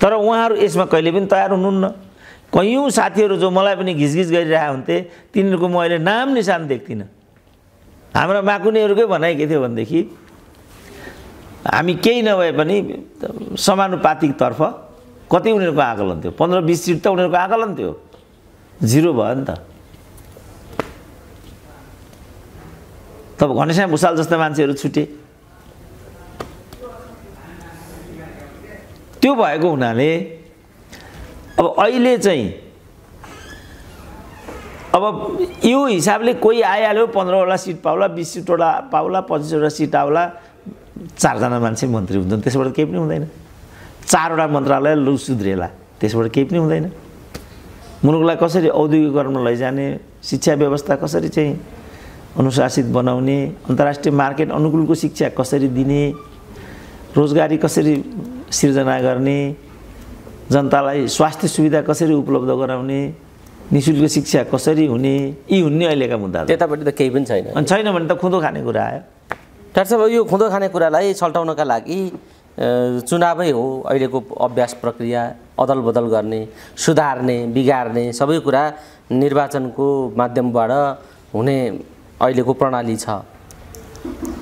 तर उहाँहरू यसमा कहिले पनि तयार हुनुहुन्न कैयौँ साथीहरू जो मलाई पनि घिचघिच गरिरहेको हुन्थे तिनीहरूको म अहिले नाम निशान देख्दिनँ हाम्रा माकुनीहरूकै भनाइ के थियो भनेदेखि हामी केही नभए पनि समानुपातिकतर्फ कति उनीहरूको आकलन थियो पन्ध्र बिस सिट त उनीहरूको आकलन थियो जिरो भयो नि त तब घनश्याम भुषाल जस्ता मान्छेहरू छुटे त्यो भएको हुनाले अब अहिले चाहिँ अब यो हिसाबले कोही आइहाल्यो पन्ध्रवटा सिट पाउला बिस सिटवटा पाउला पच्चिसवटा सिट आउला चारजना मान्छे मन्त्री हुन्छन् त्यसबाट केही पनि हुँदैन चारवटा मन्त्रालय लु सुध्रेला त्यसबाट केही पनि हुँदैन मुलुकलाई कसरी औद्योगिकरणमा लैजाने शिक्षा व्यवस्था कसरी चाहिँ अनुशासित बनाउने अन्तर्राष्ट्रिय मार्केट अनुकूलको शिक्षा कसरी दिने रोजगारी कसरी सिर्जना गर्ने जनतालाई स्वास्थ्य सुविधा कसरी उपलब्ध गराउने नि शुल्क शिक्षा कसरी हुने यी हुन्ने अहिलेका मुद्दा त्यतापट्टि त केही पनि छैन अनि छैन भने त खुँदो खाने कुरा आयो डाक्टर साहब यो खुँदो खाने कुरालाई सल्टाउनका लागि चुनावै हो अहिलेको अभ्यास प्रक्रिया अदल बदल गर्ने सुधार्ने बिगार्ने सबै कुरा निर्वाचनको माध्यमबाट हुने अहिलेको प्रणाली छ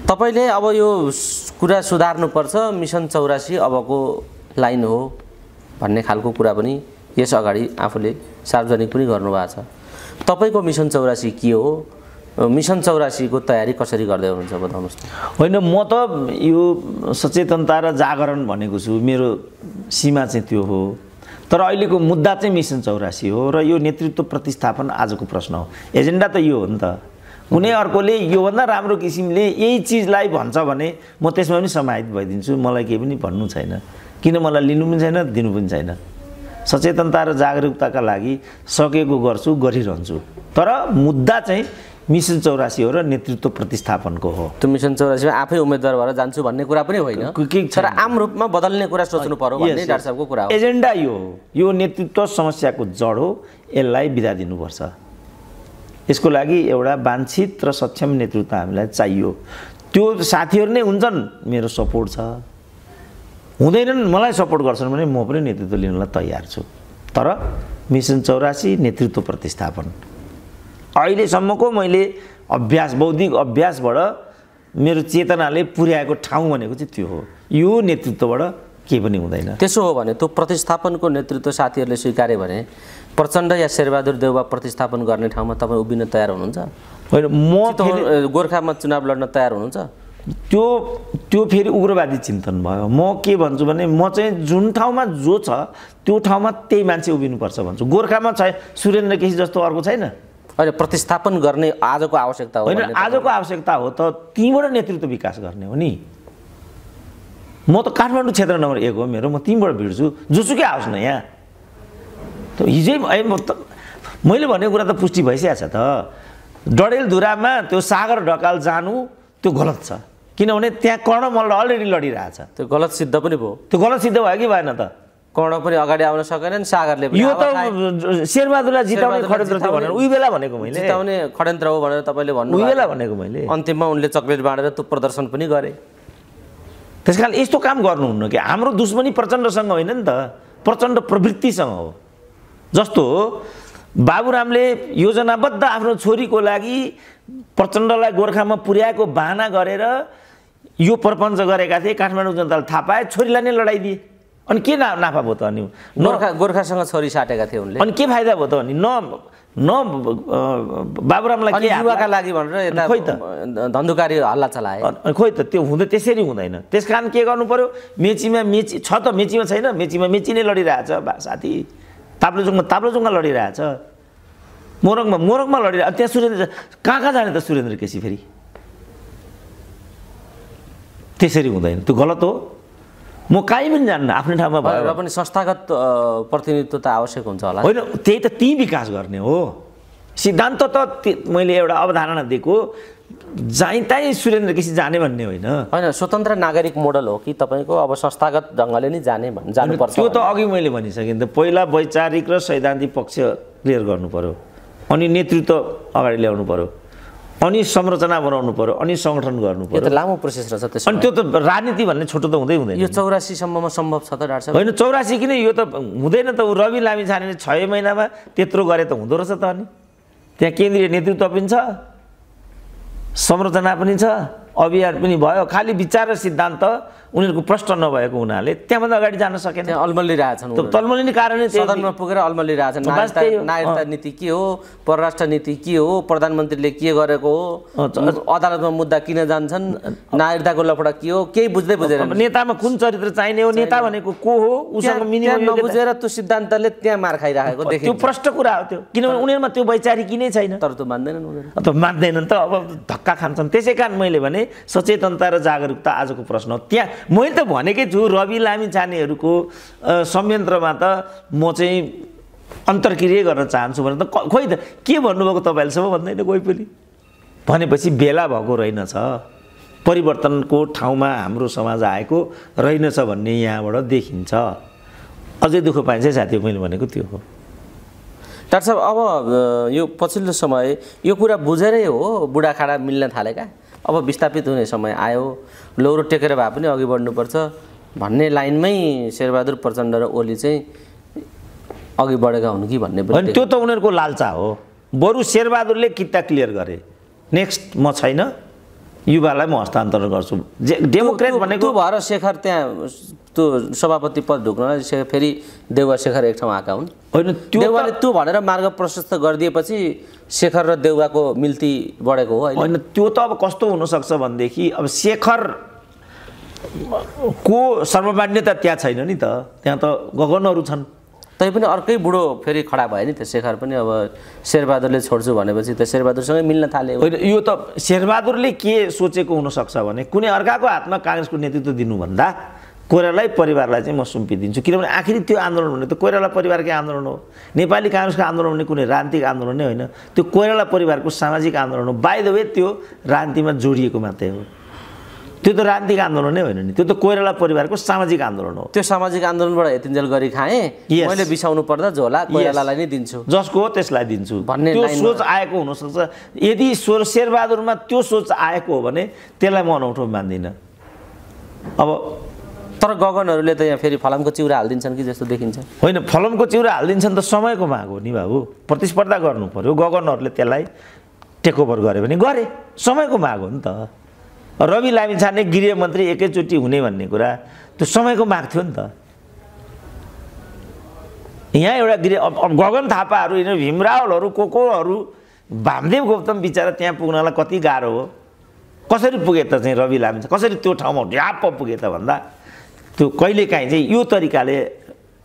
तपाईँले अब यो कुरा सुधार्नुपर्छ मिसन चौरासी अबको लाइन हो भन्ने खालको कुरा पनि यस अगाडि आफूले सार्वजनिक पनि गर्नुभएको छ तपाईँको मिसन चौरासी के हो मिसन चौरासीको तयारी कसरी गर्दै हुनुहुन्छ बताउनुहोस् होइन म त यो सचेतनता र जागरण भनेको छु मेरो सीमा चाहिँ त्यो हो तर अहिलेको मुद्दा चाहिँ मिसन चौरासी हो र यो नेतृत्व प्रतिस्थापन आजको प्रश्न हो एजेन्डा त यो हो नि त कुनै अर्कोले योभन्दा राम्रो किसिमले यही चिजलाई भन्छ भने म त्यसमा पनि समाहित भइदिन्छु मलाई केही पनि भन्नु छैन किन मलाई लिनु पनि छैन दिनु पनि छैन सचेतनता र जागरुकताका लागि सकेको गर्छु गरिरहन्छु तर मुद्दा चाहिँ मिसन चौरासी हो र नेतृत्व प्रतिस्थापनको हो त्यो मिसन चौरासीमा आफै उम्मेद्वार भएर जान्छु भन्ने कुरा पनि होइन तर आम रूपमा बदल्ने कुरा सोच्नु पर्यो कुरा हो एजेन्डा यो हो यो नेतृत्व समस्याको जड हो यसलाई बिदा दिनुपर्छ यसको लागि एउटा वाञ्छित र सक्षम नेतृत्व हामीलाई चाहियो त्यो साथीहरू नै हुन्छन् मेरो सपोर्ट छ हुँदैनन् मलाई सपोर्ट गर्छन् भने म पनि नेतृत्व लिनलाई तयार छु तर मिसन चौरासी नेतृत्व प्रतिस्थापन अहिलेसम्मको मैले अभ्यास बौद्धिक अभ्यासबाट मेरो चेतनाले पुर्याएको ठाउँ भनेको चाहिँ त्यो हो यो नेतृत्वबाट केही पनि हुँदैन त्यसो हो भने त्यो प्रतिस्थापनको नेतृत्व साथीहरूले स्वीकार्यो भने प्रचण्ड या शेरबहादुर देउबा प्रतिस्थापन गर्ने ठाउँमा तपाईँ उभिन तयार हुनुहुन्छ होइन म गोर्खामा चुनाव लड्न तयार हुनुहुन्छ त्यो त्यो फेरि उग्रवादी चिन्तन भयो म के भन्छु भने म चाहिँ जुन ठाउँमा जो छ त्यो ठाउँमा त्यही मान्छे उभिनुपर्छ भन्छु गोर्खामा छ सुरेन्द्र केसी जस्तो अर्को छैन अहिले प्रतिस्थापन गर्ने आजको आवश्यकता होइन आजको आवश्यकता हो त तिमीबाट नेतृत्व विकास गर्ने हो नि म त काठमाडौँ क्षेत्र नम्बर एक हो मेरो म तिमीबाट भिड्छु जोसुकै आओस् न यहाँ हिजै मैले भनेको कुरा त पुष्टि भइसकेको छ त डडेलधुरामा त्यो सागर ढकाल जानु त्यो गलत छ किनभने त्यहाँ कर्ण मल्ल अलरेडी लडिरहेछ त्यो गलत सिद्ध पनि भयो त्यो गलत सिद्ध भयो कि भएन त कर्ण पनि अगाडि आउन सकेन नि सागरले यो त शेरबहादुरलाई जिताउने खडेन्द्र थियो भनेर उही बेला भनेको मैले जिताउने खडेन्द्र हो भनेर तपाईँले भन्नु उही बेला भनेको मैले अन्तिममा उनले चक्लेट बाँडेर त्यो प्रदर्शन पनि गरे त्यस कारण यस्तो काम गर्नुहुन्न कि हाम्रो दुश्मनी प्रचण्डसँग होइन नि त प्रचण्ड प्रवृत्तिसँग हो जस्तो बाबुरामले योजनाबद्ध आफ्नो छोरीको लागि प्रचण्डलाई गोर्खामा पुर्याएको बाहना गरेर यो प्रपञ्च गरेका थिए काठमाडौँ जनताले थाहा पाए छोरीलाई नै लडाइदिए अनि के ना नाफा भयो त अनि गोर्खा गोर्खासँग छोरी साटेका थिए उनले अनि के फाइदा भयो त अनि न न बाबुरामलाई के युवाका लागि भनेर खोइ त धन्दुकारी हल्ला चलाए खोइ त त्यो हुँदै त्यसरी हुँदैन त्यस कारण के गर्नु पऱ्यो मेचीमा मेची छ त मेचीमा छैन मेचीमा मेची नै छ साथी ताप्लेजुङमा ताप्लेजुङमा लडिरहेछ मोरङमा मोरङमा लडिरहेको त्यहाँ सुरेन्द्र कहाँ कहाँ जाने त सुरेन्द्र केसी फेरि त्यसरी हुँदैन त्यो गलत हो म काहीँ पनि जान्न आफ्नै ठाउँमा भयो र पनि संस्थागत प्रतिनिधित्व त आवश्यक हुन्छ होला होइन त्यही त त्यहीँ विकास गर्ने हो सिद्धान्त त मैले एउटा अवधारणा दिएको जहीँ तहीँ सुरेन्द्र केसी जाने भन्ने होइन होइन स्वतन्त्र नागरिक मोडल हो कि तपाईँको अब संस्थागत ढङ्गले नै जाने भन्नु जानुपर्छ त्यो त अघि मैले भनिसकेँ त पहिला वैचारिक र सैद्धान्तिक पक्ष क्लियर गर्नु पऱ्यो अनि नेतृत्व अगाडि ल्याउनु पऱ्यो अनि संरचना बनाउनु पऱ्यो अनि सङ्गठन गर्नु पऱ्यो त लामो प्रोसेस रहेछ त्यसो अनि त्यो त राजनीति भन्ने छोटो त हुँदै हुँदैन यो चौरासीसम्ममा सम्भव छ त डाक्टर होइन चौरासी किन यो त हुँदैन त ऊ रवि लामी छानेले छ महिनामा त्यत्रो गरे त हुँदो रहेछ त अनि त्यहाँ केन्द्रीय नेतृत्व पनि छ संरचना पनि छ अभियान पनि भयो खालि विचार र सिद्धान्त उनीहरूको प्रष्ट नभएको हुनाले त्यहाँभन्दा अगाडि जान सकेन अल्मलिरहेछन् तल्मलिने कारण सदनमा पुगेर अल्मलिरहेछन् नागरिकता नीति के हो परराष्ट्र नीति के हो प्रधानमन्त्रीले के गरेको हो अदालतमा मुद्दा किन जान्छन् नागरिकताको लफडा के हो केही बुझ्दै बुझेर नेतामा कुन चरित्र चाहिने हो नेता भनेको को हो उसँग मिनिमम नबुझेर त्यो सिद्धान्तले त्यहाँ मार खाइराखेको त्यो प्रष्ट कुरा हो त्यो किनभने उनीहरूमा त्यो वैचारिकी नै छैन तर त्यो मान्दैनन् उनीहरू त मान्दैनन् त अब धक्का खान्छन् त्यसै कारण मैले भने सचेतनता र जागरुकता आजको प्रश्न हो त्यहाँ मैले त भनेकै छु रवि लामी छानेहरूको संयन्त्रमा त म चाहिँ अन्तर्क्रिया गर्न चाहन्छु भने त खोइ त के भन्नुभएको तपाईँहरूसँग भन्दैन कोही पनि भनेपछि बेला भएको रहेनछ परिवर्तनको ठाउँमा हाम्रो समाज आएको रहेनछ भन्ने यहाँबाट देखिन्छ अझै दुःख पाइन्छ साथी मैले भनेको त्यो हो डाक्टर साहब अब यो पछिल्लो समय यो कुरा बुझेरै हो बुढाखाडा मिल्न थालेका अब विस्थापित हुने समय आयो लौरो टेकेर भए पनि अघि बढ्नुपर्छ भन्ने लाइनमै शेरबहादुर प्रचण्ड र ओली चाहिँ अघि बढेका हुन् कि भन्ने पनि त्यो त उनीहरूको लालचा हो बरु शेरबहादुरले किता क्लियर गरे नेक्स्ट म छैन युवालाई म हस्तान्तरण गर्छु डेमोक्रेट भनेको भएर शेखर त्यहाँ त्यो सभापति पद ढुक्न फेरि देउवा शेखर एक ठाउँ आएका हुन् होइन त्यो देउवाले त्यो भनेर मार्ग प्रशस्त गरिदिएपछि शेखर र देउवाको मिल्ती बढेको हो होइन त्यो त अब कस्तो हुनसक्छ भनेदेखि अब शेखर को सर्वमान्यता त्यहाँ छैन नि त त्यहाँ त गगनहरू छन् तै पनि अर्कै बुढो फेरि खडा भयो नि त्यो शेखर पनि अब शेरबहादुरले छोड्छु भनेपछि त शेरबहादुरसँगै मिल्न थाल्यो होइन यो त शेरबहादुरले के सोचेको हुनसक्छ भने कुनै अर्काको हातमा काङ्ग्रेसको नेतृत्व दिनुभन्दा कोइरालाई परिवारलाई चाहिँ म सुम्पिदिन्छु किनभने आखिरी त्यो आन्दोलन भने त कोइराला परिवारकै आन्दोलन हो नेपाली काङ्ग्रेसको आन्दोलन भने कुनै राजनीतिक आन्दोलन नै होइन त्यो कोइराला परिवारको सामाजिक आन्दोलन हो बाई द वे त्यो रान्तिमा जोडिएको मात्रै हो त्यो त राजनीतिक आन्दोलन नै होइन नि त्यो त कोइराला परिवारको सामाजिक आन्दोलन हो त्यो सामाजिक आन्दोलनबाट हेतिन्जेल गरी खाएँ मैले बिसाउनु पर्दा झोला कोइरालालाई नै दिन्छु जसको हो त्यसलाई दिन्छु भन्ने त्यो सोच आएको हुनसक्छ यदि स्वर शेरबहादुरमा त्यो सोच आएको हो भने त्यसलाई म अनौठो मान्दिनँ अब तर गगनहरूले त यहाँ फेरि फलामको चिउरा हालिदिन्छन् कि जस्तो देखिन्छ होइन फलामको चिउरा हालिदिन्छन् त समयको माग हो नि बाबु प्रतिस्पर्धा गर्नु पऱ्यो गगनहरूले त्यसलाई टेकओभर गरे भने गरे समयको माग हो नि त रवि लामी छाने गृहमन्त्री एकैचोटि हुने भन्ने कुरा त्यो समयको माग थियो नि त यहाँ एउटा गृह गगन थापाहरू यिनीहरू भीमरावलहरू को कोहरू भामदेव गौतम बिचरा त्यहाँ पुग्नलाई कति गाह्रो हो कसरी पुगे त चाहिँ रवि लामी कसरी त्यो ठाउँमा ढ्याप्प पुगे त भन्दा त्यो कहिलेकाहीँ चाहिँ यो तरिकाले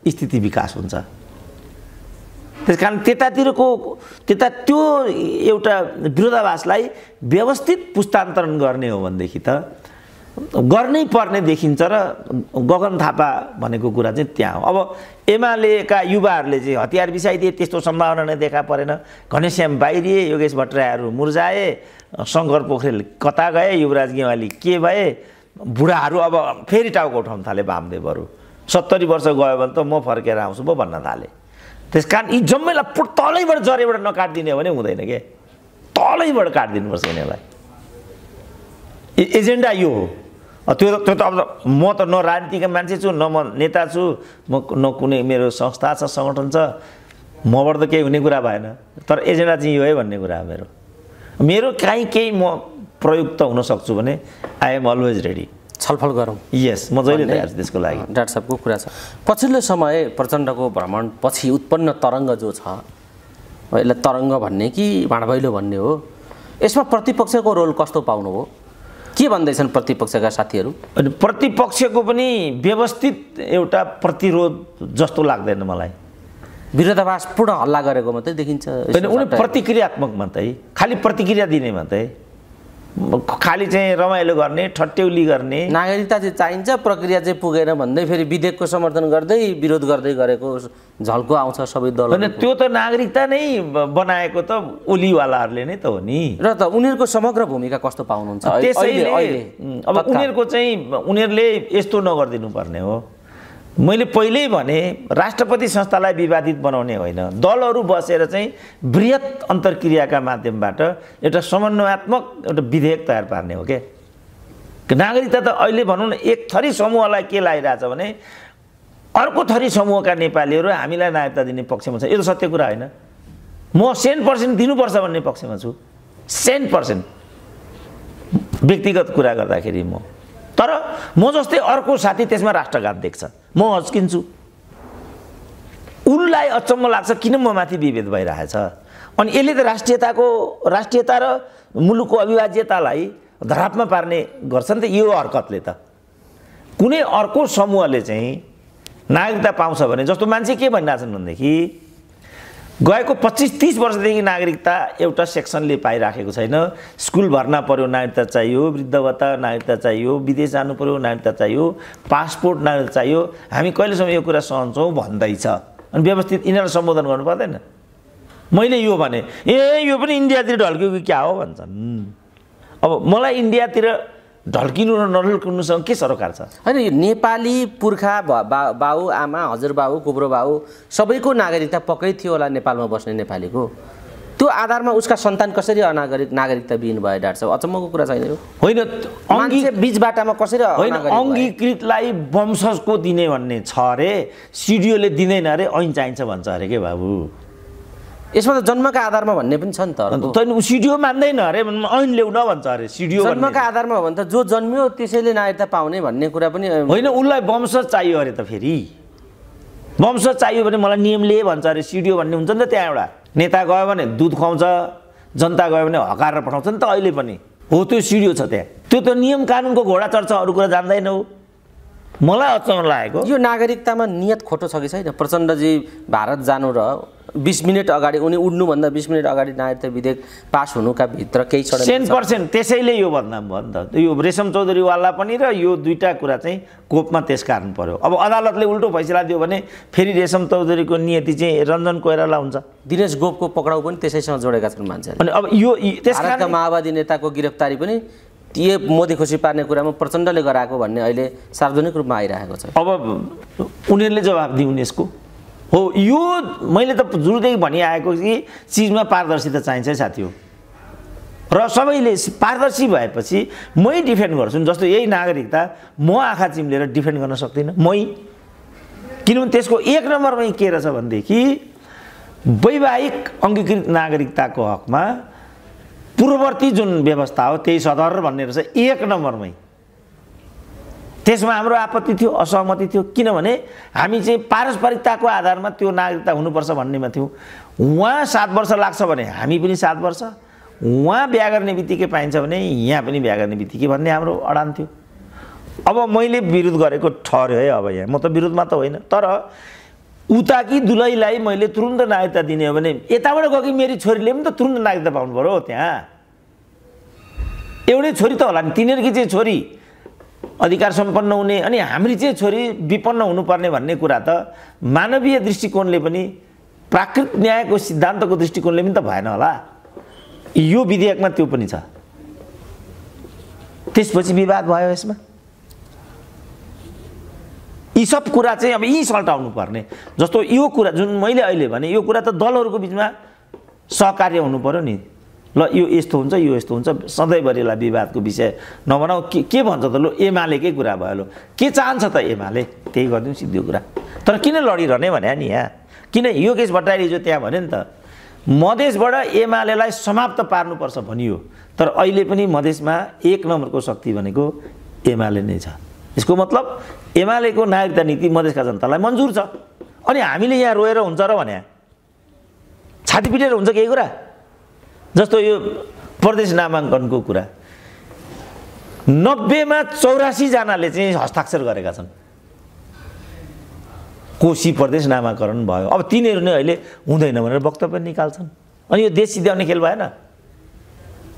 स्थिति विकास हुन्छ त्यस कारण त्यतातिरको त्यता त्यो एउटा विरोधाभासलाई व्यवस्थित पुस्तान्तरण गर्ने हो भनेदेखि त गर्नै पर्ने देखिन्छ र गगन थापा भनेको कुरा चाहिँ त्यहाँ हो अब एमालेका युवाहरूले चाहिँ हतियार बिसाइदिए त्यस्तो सम्भावना नै देखा परेन घनश्याम बाहिरिए योगेश भट्टराईहरू मुर्जाए शङ्कर पोखरेल कता गए युवराज गेवाली के भए बुढाहरू अब फेरि टाउको उठाउन थाले भामदेवहरू सत्तरी वर्ष गयो भने त म फर्केर आउँछु पो भन्न थालेँ त्यस कारण यी जम्मैलाई पुट तलैबाट जरेबाट नकाटिदिने हो भने हुँदैन के तलैबाट काटिदिनुपर्छ यिनीहरूलाई एजेन्डा यो हो त्यो त त्यो त अब म त न राजनीतिका मान्छे छु न म नेता छु म न कुनै मेरो संस्था छ सङ्गठन छ मबाट त केही हुने कुरा भएन तर एजेन्डा चाहिँ यो है भन्ने कुरा हो मेरो मेरो काहीँ केही म प्रयुक्त हुनसक्छु भने आई एम अलवेज रेडी छलफल गरौँ यस म जहिले तयार छु त्यसको लागि डाक्टर साहबको कुरा छ पछिल्लो समय प्रचण्डको भ्रमण पछि उत्पन्न तरङ्ग जो छ यसलाई तरङ्ग भन्ने कि भाँडभैलो भन्ने हो यसमा प्रतिपक्षको रोल कस्तो पाउनु हो के भन्दैछन् प्रतिपक्षका साथीहरू अनि प्रतिपक्षको पनि व्यवस्थित एउटा प्रतिरोध जस्तो लाग्दैन मलाई पूर्ण हल्ला गरेको मात्रै देखिन्छ उनी प्रतिक्रियात्मक मात्रै खालि प्रतिक्रिया दिने मात्रै खालि चाहिँ रमाइलो गर्ने ठट्यौली गर्ने नागरिकता चाहिँ चाहिन्छ प्रक्रिया चाहिँ पुगेन भन्दै फेरि विधेयकको समर्थन गर्दै विरोध गर्दै गरेको झल्को आउँछ सबै दल त्यो त नागरिकता नै बनाएको त ओलीवालाहरूले नै त हो नि र त उनीहरूको समग्र भूमिका कस्तो पाउनुहुन्छ त्यसैले अब उनीहरूको चाहिँ उनीहरूले यस्तो नगरिदिनु पर्ने हो मैले पहिल्यै भने राष्ट्रपति संस्थालाई विवादित बनाउने होइन दलहरू बसेर चाहिँ वृहत अन्तर्क्रियाका माध्यमबाट एउटा समन्वयात्मक एउटा विधेयक तयार पार्ने हो क्या नागरिकता त अहिले भनौँ न एक थरी समूहलाई के लागिरहेछ भने अर्को थरी समूहका नेपालीहरू हामीलाई नागरिकता दिने पक्षमा छ यो त सत्य कुरा होइन म सेन पर्सेन्ट दिनुपर्छ भन्ने पक्षमा छु सेन पर्सेन्ट व्यक्तिगत कुरा गर्दाखेरि म तर म जस्तै अर्को साथी त्यसमा राष्ट्रघात देख्छ म हस्किन्छु उनलाई अचम्म लाग्छ किन म माथि विभेद भइरहेछ अनि यसले त राष्ट्रियताको राष्ट्रियता र मुलुकको अविभाज्यतालाई धरापमा पार्ने गर्छ नि त यो हरकतले त कुनै अर्को समूहले चाहिँ नागरिकता पाउँछ भने जस्तो मान्छे के भनिरहेछन् भनेदेखि गएको पच्चिस तिस वर्षदेखि नागरिकता एउटा सेक्सनले पाइराखेको छैन स्कुल भर्ना पऱ्यो नागरिकता चाहियो वृद्ध भत्ता नागरिकता चाहियो विदेश जानु पऱ्यो नागरिकता चाहियो पासपोर्ट नागरिकता चाहियो हामी कहिलेसम्म यो कुरा सहन्छौँ भन्दैछ अनि व्यवस्थित यिनीहरूलाई सम्बोधन गर्नु पर्दैन मैले यो भने ए यो पनि इन्डियातिर ढल्क्यो कि क्या हो भन्छन् अब मलाई इन्डियातिर ढल्किनु र नढल्किनुसँग के सरोकार छ होइन यो नेपाली पुर्खा बाउ आमा हजुरबाउ कुब्रो बाउ सबैको नागरिकता पक्कै थियो होला नेपालमा बस्ने नेपालीको त्यो आधारमा उसका सन्तान कसरी अनागरिक नागरिकता विहीन भयो डाक्टर छ अचम्मको कुरा छैन होइन बिच बाटामा कसरी होइन अङ्गीकृतलाई वंशजको दिने भन्ने छ अरे सिडिओले दिँदैन अरे ऐन चाहिन्छ भन्छ अरे के बाबु यसमा त जन्मका आधारमा भन्ने पनि छ नि त सिडिओ मान्दैन अरे ऐन ल्याउन भन्छ अरे सिडिओ जन्मका आधारमा हो भने त जो जन्मियो त्यसैले नागरिकता पाउने भन्ने कुरा पनि होइन उसलाई वंश चाहियो अरे त फेरि वंश चाहियो भने मलाई नियमले भन्छ अरे सिडिओ भन्ने हुन्छ नि त त्यहाँ एउटा नेता गयो भने दुध खुवाउँछ जनता गयो भने हकाएर पठाउँछ नि त अहिले पनि हो त्यो सिडिओ छ त्यहाँ त्यो त नियम कानुनको घोडा चर्चा अरू कुरा जान्दैन हो मलाई अचम्म लागेको यो नागरिकतामा नियत खोटो छ कि छैन प्रचण्डजी भारत जानु र बिस मिनट अगाडि उनी उड्नुभन्दा बिस मिनट अगाडि नागरिकता विधेयक पास हुनुका भित्र केही छ टेन पर्सेन्ट त्यसैले यो बदनाम भयो नि त यो रेशम चौधरीवाला पनि र यो दुईवटा कुरा चाहिँ कोपमा त्यस कारण पऱ्यो अब अदालतले उल्टो फैसला दियो भने फेरि रेशम चौधरीको नियति चाहिँ रञ्जन कोइराला हुन्छ दिनेश गोपको पक्राउ पनि त्यसैसँग जोडेका छन् मान्छेहरू अनि अब यो त्यसका माओवादी नेताको गिरफ्तारी पनि त्यो मोदी खुसी पार्ने कुरामा प्रचण्डले गराएको भन्ने अहिले सार्वजनिक रूपमा आइरहेको छ अब उनीहरूले जवाब दिउन् यसको हो यो मैले त जुरुदेखि भनिआएको कि चिजमा पारदर्शिता चाहिन्छ है साथी हो र सबैले पारदर्शी भएपछि मै डिफेन्ड गर्छु जस्तो यही नागरिकता म आँखा चिम्लेर डिफेन्ड गर्न सक्दिनँ मै किनभने त्यसको एक नम्बरमै के रहेछ भनेदेखि वैवाहिक अङ्गीकृत नागरिकताको हकमा पूर्ववर्ती जुन व्यवस्था हो त्यही सदर भन्ने रहेछ एक नम्बरमै त्यसमा हाम्रो आपत्ति थियो असहमति थियो किनभने हामी चाहिँ पारस्परिकताको आधारमा त्यो नागरिकता हुनुपर्छ भन्नेमा थियौँ उहाँ सात वर्ष लाग्छ भने हामी पनि सात वर्ष उहाँ बिहा गर्ने बित्तिकै पाइन्छ भने यहाँ पनि बिहा गर्ने बित्तिकै भन्ने हाम्रो अडान थियो अब मैले विरोध गरेको ठहर्यो है अब यहाँ म त विरोधमा त होइन तर उता कि दुलैलाई मैले तुरुन्त नागरिकता दिने हो भने यताबाट गयो मेरी छोरीले पनि त तुरुन्त नागरिकता पाउनु पऱ्यो त्यहाँ एउटै छोरी त होला नि तिनीहरूकी चाहिँ छोरी अधिकार सम्पन्न हुने अनि हाम्रो चाहिँ छोरी विपन्न हुनुपर्ने भन्ने कुरा त मानवीय दृष्टिकोणले पनि प्राकृतिक न्यायको सिद्धान्तको दृष्टिकोणले पनि त भएन होला यो विधेयकमा त्यो पनि छ त्यसपछि विवाद भयो यसमा यी सब कुरा चाहिँ अब यी सल्टाउनु पर्ने जस्तो यो कुरा जुन मैले अहिले भने यो कुरा त दलहरूको बिचमा सहकार्य हुनु पऱ्यो नि ल यो यस्तो हुन्छ यो यस्तो हुन्छ सधैँभरिलाई विवादको विषय नबनाऊ के के भन्छ त लु एमालेकै कुरा भयो लु के चाहन्छ त एमाले त्यही गरिदिउँ सिद्धि कुरा तर किन लडिरहने भने नि यहाँ किन योगेश भट्टराईले हिजो त्यहाँ भन्यो नि त मधेसबाट एमालेलाई समाप्त पार्नुपर्छ भनियो तर अहिले पनि मधेसमा एक नम्बरको शक्ति भनेको एमाले नै छ यसको मतलब एमालेको नागरिकता नीति मधेसका जनतालाई मन्जुर छ अनि हामीले यहाँ रोएर हुन्छ र भने छाती पिटेर हुन्छ केही कुरा जस्तो यो प्रदेश नामाङ्कनको कुरा नब्बेमा चौरासीजनाले चाहिँ हस्ताक्षर गरेका छन् कोशी प्रदेश नामाकरण भयो अब तिनीहरू नै अहिले हुँदैन भनेर वक्तव्य निकाल्छन् अनि यो देश सिध्याउने खेल भएन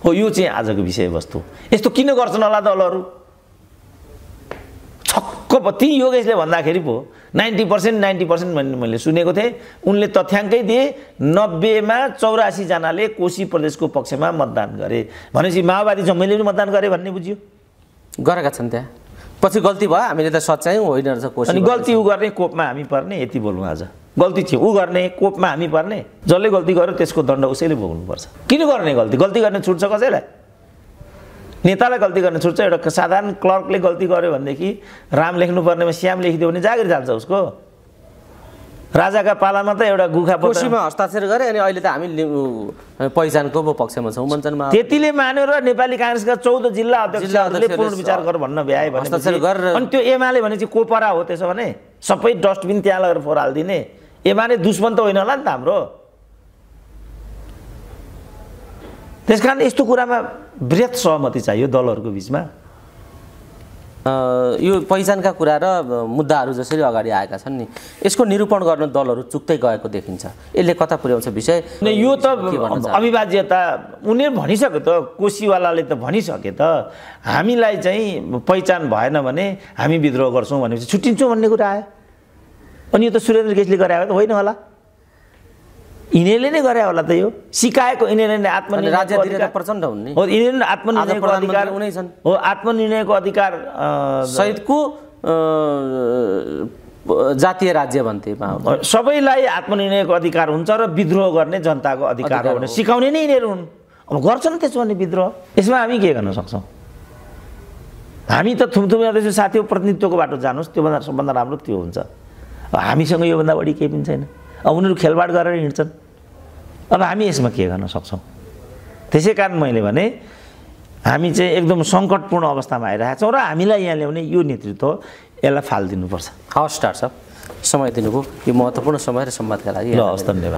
हो यो चाहिँ आजको विषयवस्तु यस्तो किन गर्छन् होला दलहरू छक्क ती योगेशले भन्दाखेरि पो नाइन्टी पर्सेन्ट नाइन्टी पर्सेन्ट भन्ने मैले सुनेको थिएँ उनले तथ्याङ्कै दिए नब्बेमा चौरासीजनाले कोशी प्रदेशको पक्षमा मतदान गरे भनेपछि माओवादी मैले पनि मतदान गरे भन्ने बुझ्यो गरेका छन् त्यहाँ पछि गल्ती भयो हामीले त सच्यायौँ होइन रहेछ कोशी अनि गल्ती ऊ गर्ने कोपमा हामी पर्ने यति बोलौँ आज गल्ती थियो ऊ गर्ने कोपमा हामी पर्ने जसले गल्ती गर्यो त्यसको दण्ड उसैले भोग्नुपर्छ किन गर्ने गल्ती गल्ती गर्ने छुट्छ कसैलाई नेतालाई गल्ती गर्ने छुट्छ एउटा साधारण क्लर्कले गल्ती गर्यो भनेदेखि राम लेख्नुपर्नेमा श्याम लेखिदियो भने जागिर जान्छ उसको राजाका पालामा त एउटा गुखा पोसीमा हस्ताक्षर गरे अनि अहिले त हामी पहिचानको पो पक्षमा छौँ मञ्चनमा त्यतिले मानेर नेपाली काङ्ग्रेसका चौध जिल्ला अध्यक्षले पुनर्विचार गर भन्न भ्याए भने अनि त्यो एमाले भने चाहिँ कोपरा हो त्यसो भने सबै डस्टबिन त्यहाँ लगेर फोहोर हालिदिने एमाले दुश्मन त होइन होला नि त हाम्रो त्यस कारण यस्तो कुरामा वृहत सहमति चाहियो दलहरूको बिचमा यो पहिचानका कुरा र मुद्दाहरू जसरी अगाडि आएका छन् नि यसको निरूपण गर्न दलहरू चुक्दै गएको देखिन्छ यसले कता पुर्याउँछ विषय यो त अविभाज्यता उनीहरू भनिसक्यो त कोसीवालाले त भनिसके त हामीलाई चाहिँ पहिचान भएन भने हामी विद्रोह गर्छौँ भनेपछि छुट्टिन्छौँ भन्ने कुरा आयो अनि यो त सुरेन्द्र केसले गरायो त होइन होला यिनीहरूले नै गरे होला त यो सिकाएको यिनीहरूले आत्मनिर्णय प्रचण्ड हुन् हो यिनीहरूले आत्मनिर्णयको अधिकार उनी छन् हो आत्मनिर्णयको अधिकार सहितको जातीय राज्य भन्थे सबैलाई आत्मनिर्णयको अधिकार हुन्छ र विद्रोह गर्ने जनताको अधिकार हो सिकाउने नै यिनीहरू हुन् अब गर्छन् त्यसो भने विद्रोह यसमा हामी के गर्न सक्छौँ हामी त थुम्थुमे जाँदैछौँ साथी प्रतिनिधित्वको बाटो जानुहोस् त्योभन्दा सबभन्दा राम्रो त्यो हुन्छ हामीसँग योभन्दा बढी केही पनि छैन अब उनीहरू खेलबाड गरेर हिँड्छन् अब हामी यसमा के गर्न सक्छौँ त्यसै कारण मैले भने हामी चाहिँ एकदम सङ्कटपूर्ण अवस्थामा छौँ र हामीलाई यहाँ ल्याउने यो नेतृत्व यसलाई फालिदिनुपर्छ हवस् डाक्टर साहब समय दिनुभयो यो महत्त्वपूर्ण समय र सम्वादका लागि हवस् धन्यवाद